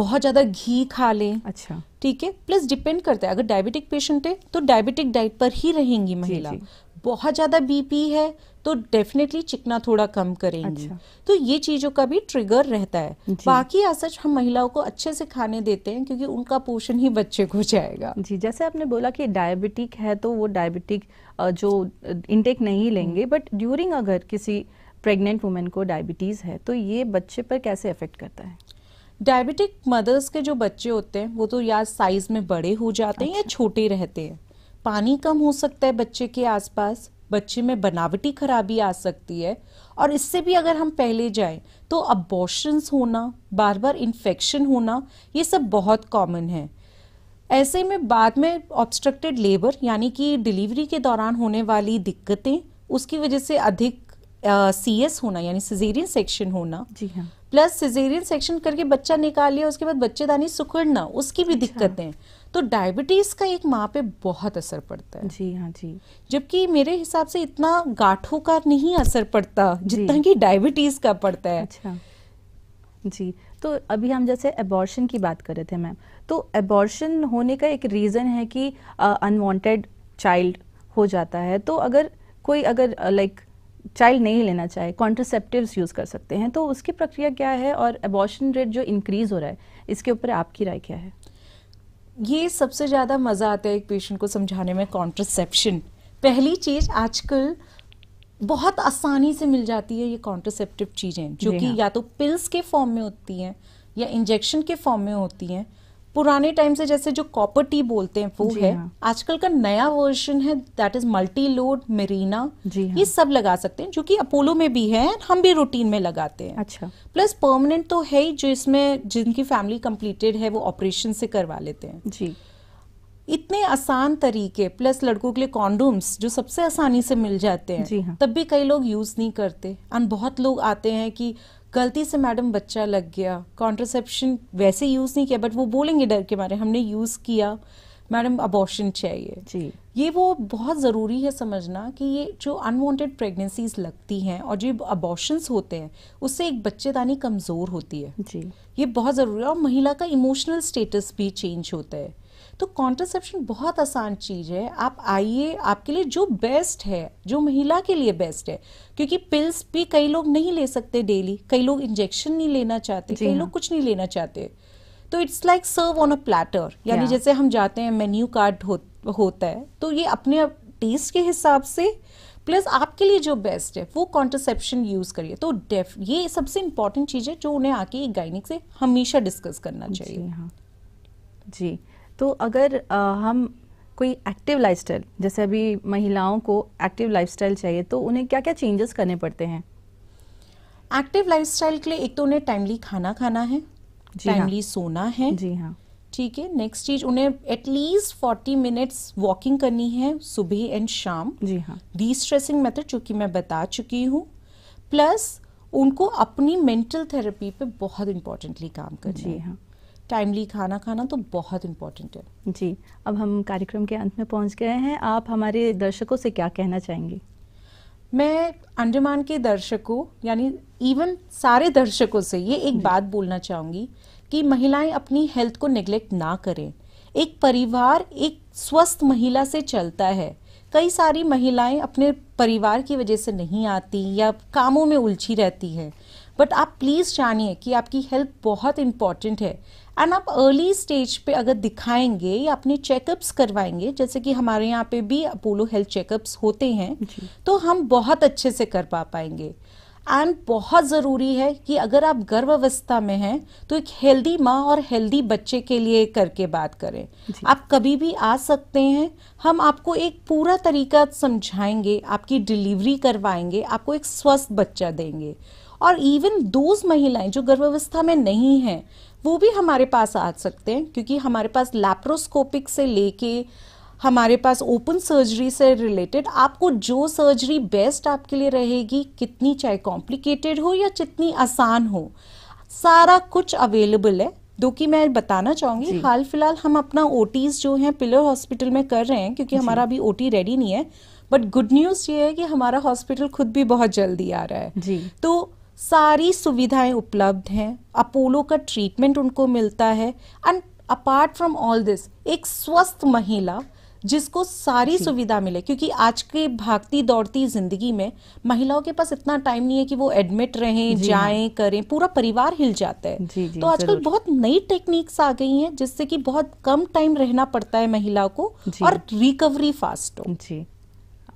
बहुत ज़्यादा घी खा ले अच्छा ठीक है प्लस डिपेंड करता है अगर डायबिटिक पेशेंट है तो डायबिटिक डाइट पर ही रहेंगी महिला जी, जी. बहुत ज़्यादा बीपी है तो डेफिनेटली चिकना थोड़ा कम करेंगे अच्छा। तो ये चीज़ों का भी ट्रिगर रहता है बाकी असच हम महिलाओं को अच्छे से खाने देते हैं क्योंकि उनका पोषण ही बच्चे को जाएगा जी जैसे आपने बोला कि डायबिटिक है तो वो डायबिटिक जो इनटेक नहीं लेंगे बट हम्म। ड्यूरिंग अगर किसी प्रेग्नेंट वुमेन को डायबिटीज़ है तो ये बच्चे पर कैसे अफेक्ट करता है डायबिटिक मदर्स के जो बच्चे होते हैं वो तो या साइज में बड़े हो जाते हैं या अच्छा। छोटे रहते हैं पानी कम हो सकता है बच्चे के आसपास बच्चे में बनावटी खराबी आ सकती है और इससे भी अगर हम पहले जाएं तो अबॉशंस होना बार बार इन्फेक्शन होना ये सब बहुत कॉमन है ऐसे में बाद में ऑब्स्ट्रक्टेड लेबर यानी कि डिलीवरी के दौरान होने वाली दिक्कतें उसकी वजह से अधिक सी एस होना यानी सिजेरियन सेक्शन होना जी हाँ प्लस सिजेरियन सेक्शन करके बच्चा निकाल लिया उसके बाद बच्चेदानी सुखड़ना उसकी भी अच्छा। दिक्कतें तो डायबिटीज़ का एक माँ पे बहुत असर पड़ता है जी हाँ जी जबकि मेरे हिसाब से इतना गाठों का नहीं असर पड़ता जितना कि डायबिटीज़ का पड़ता है अच्छा जी तो अभी हम जैसे एबॉर्शन की बात कर रहे थे मैम तो एबॉर्शन होने का एक रीज़न है कि अनवांटेड चाइल्ड हो जाता है तो अगर कोई अगर लाइक चाइल्ड नहीं लेना चाहे कॉन्ट्रसेप्टिव यूज़ कर सकते हैं तो उसकी प्रक्रिया क्या है और एबॉर्शन रेट जो इंक्रीज़ हो रहा है इसके ऊपर आपकी राय क्या है ये सबसे ज़्यादा मज़ा आता है एक पेशेंट को समझाने में कॉन्ट्रसेप्शन पहली चीज़ आजकल बहुत आसानी से मिल जाती है ये कॉन्ट्रसेप्टिव चीज़ें जो कि हाँ। या तो पिल्स के फॉर्म में होती हैं या इंजेक्शन के फॉर्म में होती हैं पुराने टाइम से जैसे जो कॉपर टी बोलते हैं वो है हाँ। आजकल का नया वर्जन है that is multi load Mirena ये सब लगा सकते हैं जो कि अपोलो में भी है हम भी रूटीन में लगाते हैं अच्छा प्लस परमानेंट तो है ही जो इसमें जिनकी फैमिली कंप्लीटेड है वो ऑपरेशन से करवा लेते हैं जी इतने आसान तरीके प्लस लड़कों के लिए कॉन्डोम्स जो सबसे आसानी से मिल जाते हैं जी हाँ। तब भी कई लोग यूज नहीं करते एंड बहुत लोग आते हैं कि गलती से मैडम बच्चा लग गया कॉन्ट्रसेप्शन वैसे यूज़ नहीं किया बट वो बोलेंगे डर के मारे हमने यूज़ किया मैडम अबॉर्शन चाहिए जी ये वो बहुत ज़रूरी है समझना कि ये जो अनवांटेड प्रेगनेंसीज लगती हैं और जो अबॉर्शंस होते हैं उससे एक बच्चेदानी कमज़ोर होती है जी ये बहुत ज़रूरी है और महिला का इमोशनल स्टेटस भी चेंज होता है तो कॉन्ट्रासेप्शन बहुत आसान चीज़ है आप आइए आपके लिए जो बेस्ट है जो महिला के लिए बेस्ट है क्योंकि पिल्स भी कई लोग नहीं ले सकते डेली कई लोग इंजेक्शन नहीं लेना चाहते कई हाँ। लोग कुछ नहीं लेना चाहते तो it's like serve on a platter यानी जैसे हम जाते हैं मेन्यू कार्ड हो, होता है तो ये अपने टेस्ट के हिसाब से प्लस आपके लिए जो बेस्ट है वो कॉन्ट्रसेप्शन यूज़ करिए तो डेफ ये सबसे इंपॉर्टेंट चीज़ है जो उन्हें आके एक गायनिक से हमेशा डिस्कस करना चाहिए जी, हाँ। जी तो अगर हम कोई एक्टिव लाइफस्टाइल जैसे अभी महिलाओं को एक्टिव लाइफस्टाइल चाहिए तो उन्हें क्या क्या चेंजेस करने पड़ते हैं एक्टिव लाइफस्टाइल के लिए एक तो उन्हें टाइमली खाना खाना है टाइमली हाँ. सोना है जी हाँ ठीक है नेक्स्ट चीज उन्हें एटलीस्ट फोर्टी मिनट्स वॉकिंग करनी है सुबह एंड शाम जी हाँ डी स्ट्रेसिंग मेथड चूंकि मैं बता चुकी हूँ प्लस उनको अपनी मेंटल थेरेपी पे बहुत इंपॉर्टेंटली काम करना जी हाँ टाइमली खाना खाना तो बहुत इम्पोर्टेंट है जी अब हम कार्यक्रम के अंत में पहुंच गए हैं आप हमारे दर्शकों से क्या कहना चाहेंगे मैं अंडमान के दर्शकों यानी इवन सारे दर्शकों से ये एक बात बोलना चाहूँगी कि महिलाएं अपनी हेल्थ को निग्लेक्ट ना करें एक परिवार एक स्वस्थ महिला से चलता है कई सारी महिलाएं अपने परिवार की वजह से नहीं आती या कामों में उलझी रहती हैं बट आप प्लीज़ जानिए कि आपकी हेल्थ बहुत इम्पॉर्टेंट है एंड आप अर्ली स्टेज पे अगर दिखाएंगे या अपने चेकअप्स करवाएंगे जैसे कि हमारे यहाँ पे भी अपोलो हेल्थ चेकअप्स होते हैं तो हम बहुत अच्छे से कर पा पाएंगे एंड बहुत ज़रूरी है कि अगर आप गर्भ अवस्था में हैं तो एक हेल्दी माँ और हेल्दी बच्चे के लिए करके बात करें आप कभी भी आ सकते हैं हम आपको एक पूरा तरीका समझाएंगे आपकी डिलीवरी करवाएंगे आपको एक स्वस्थ बच्चा देंगे और इवन दोज महिलाएं जो गर्भावस्था में नहीं हैं वो भी हमारे पास आ सकते हैं क्योंकि हमारे पास लैप्रोस्कोपिक से लेके हमारे पास ओपन सर्जरी से रिलेटेड आपको जो सर्जरी बेस्ट आपके लिए रहेगी कितनी चाहे कॉम्प्लिकेटेड हो या जितनी आसान हो सारा कुछ अवेलेबल है दो कि मैं बताना चाहूंगी हाल फिलहाल हम अपना ओटीज जो हैं पिलर हॉस्पिटल में कर रहे हैं क्योंकि हमारा अभी ओटी रेडी नहीं है बट गुड न्यूज़ ये है कि हमारा हॉस्पिटल खुद भी बहुत जल्दी आ रहा है जी तो सारी सुविधाएं उपलब्ध हैं अपोलो का ट्रीटमेंट उनको मिलता है and apart from all this एक स्वस्थ महिला जिसको सारी सुविधा मिले क्योंकि आज के भागती दौड़ती जिंदगी में महिलाओं के पास इतना टाइम नहीं है कि वो एडमिट रहें हाँ। जाएं करें पूरा परिवार हिल जाता है जी, जी, तो आजकल बहुत नई टेक्निक्स आ गई हैं जिससे कि बहुत कम टाइम रहना पड़ता है महिला को और रिकवरी फास्ट हो जी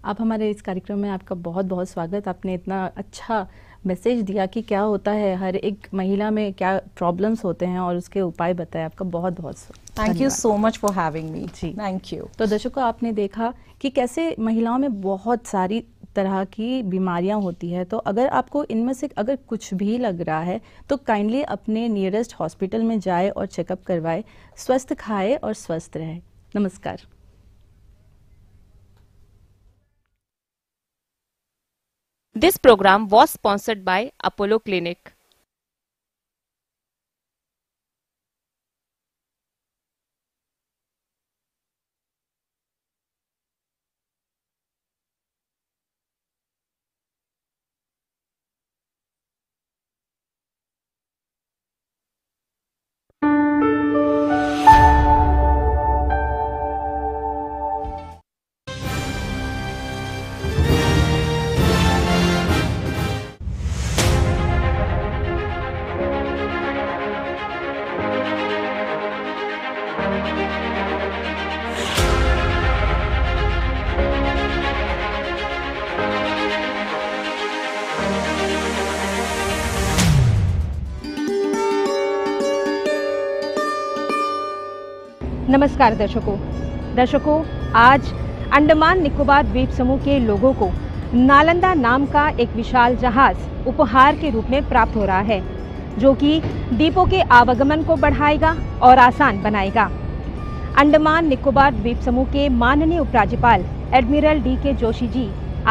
आप हमारे इस कार्यक्रम में आपका बहुत बहुत स्वागत आपने इतना अच्छा मैसेज दिया कि क्या होता है हर एक महिला में क्या प्रॉब्लम्स होते हैं और उसके उपाय बताए आपका बहुत बहुत thank you so much for having me जी थैंक यू तो दर्शकों आपने देखा कि कैसे महिलाओं में बहुत सारी तरह की बीमारियां होती है तो अगर आपको इनमें से अगर कुछ भी लग रहा है तो काइंडली अपने नियरेस्ट हॉस्पिटल में जाए और चेकअप करवाए स्वस्थ खाए और स्वस्थ रहे नमस्कार This program was sponsored by Apollo Clinic. नमस्कार दर्शकों दर्शकों आज अंडमान निकोबार द्वीप समूह के लोगों को नालंदा नाम का एक विशाल जहाज उपहार के रूप में प्राप्त हो रहा है जो कि द्वीपों के आवागमन को बढ़ाएगा और आसान बनाएगा अंडमान निकोबार द्वीप समूह के माननीय उपराज्यपाल एडमिरल डी के जोशी जी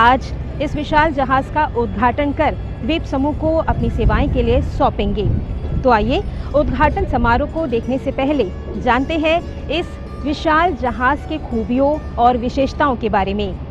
आज इस विशाल जहाज का उद्घाटन कर द्वीप समूह को अपनी सेवाएं के लिए सौंपेंगे तो आइए उद्घाटन समारोह को देखने से पहले जानते हैं इस विशाल जहाज के खूबियों और विशेषताओं के बारे में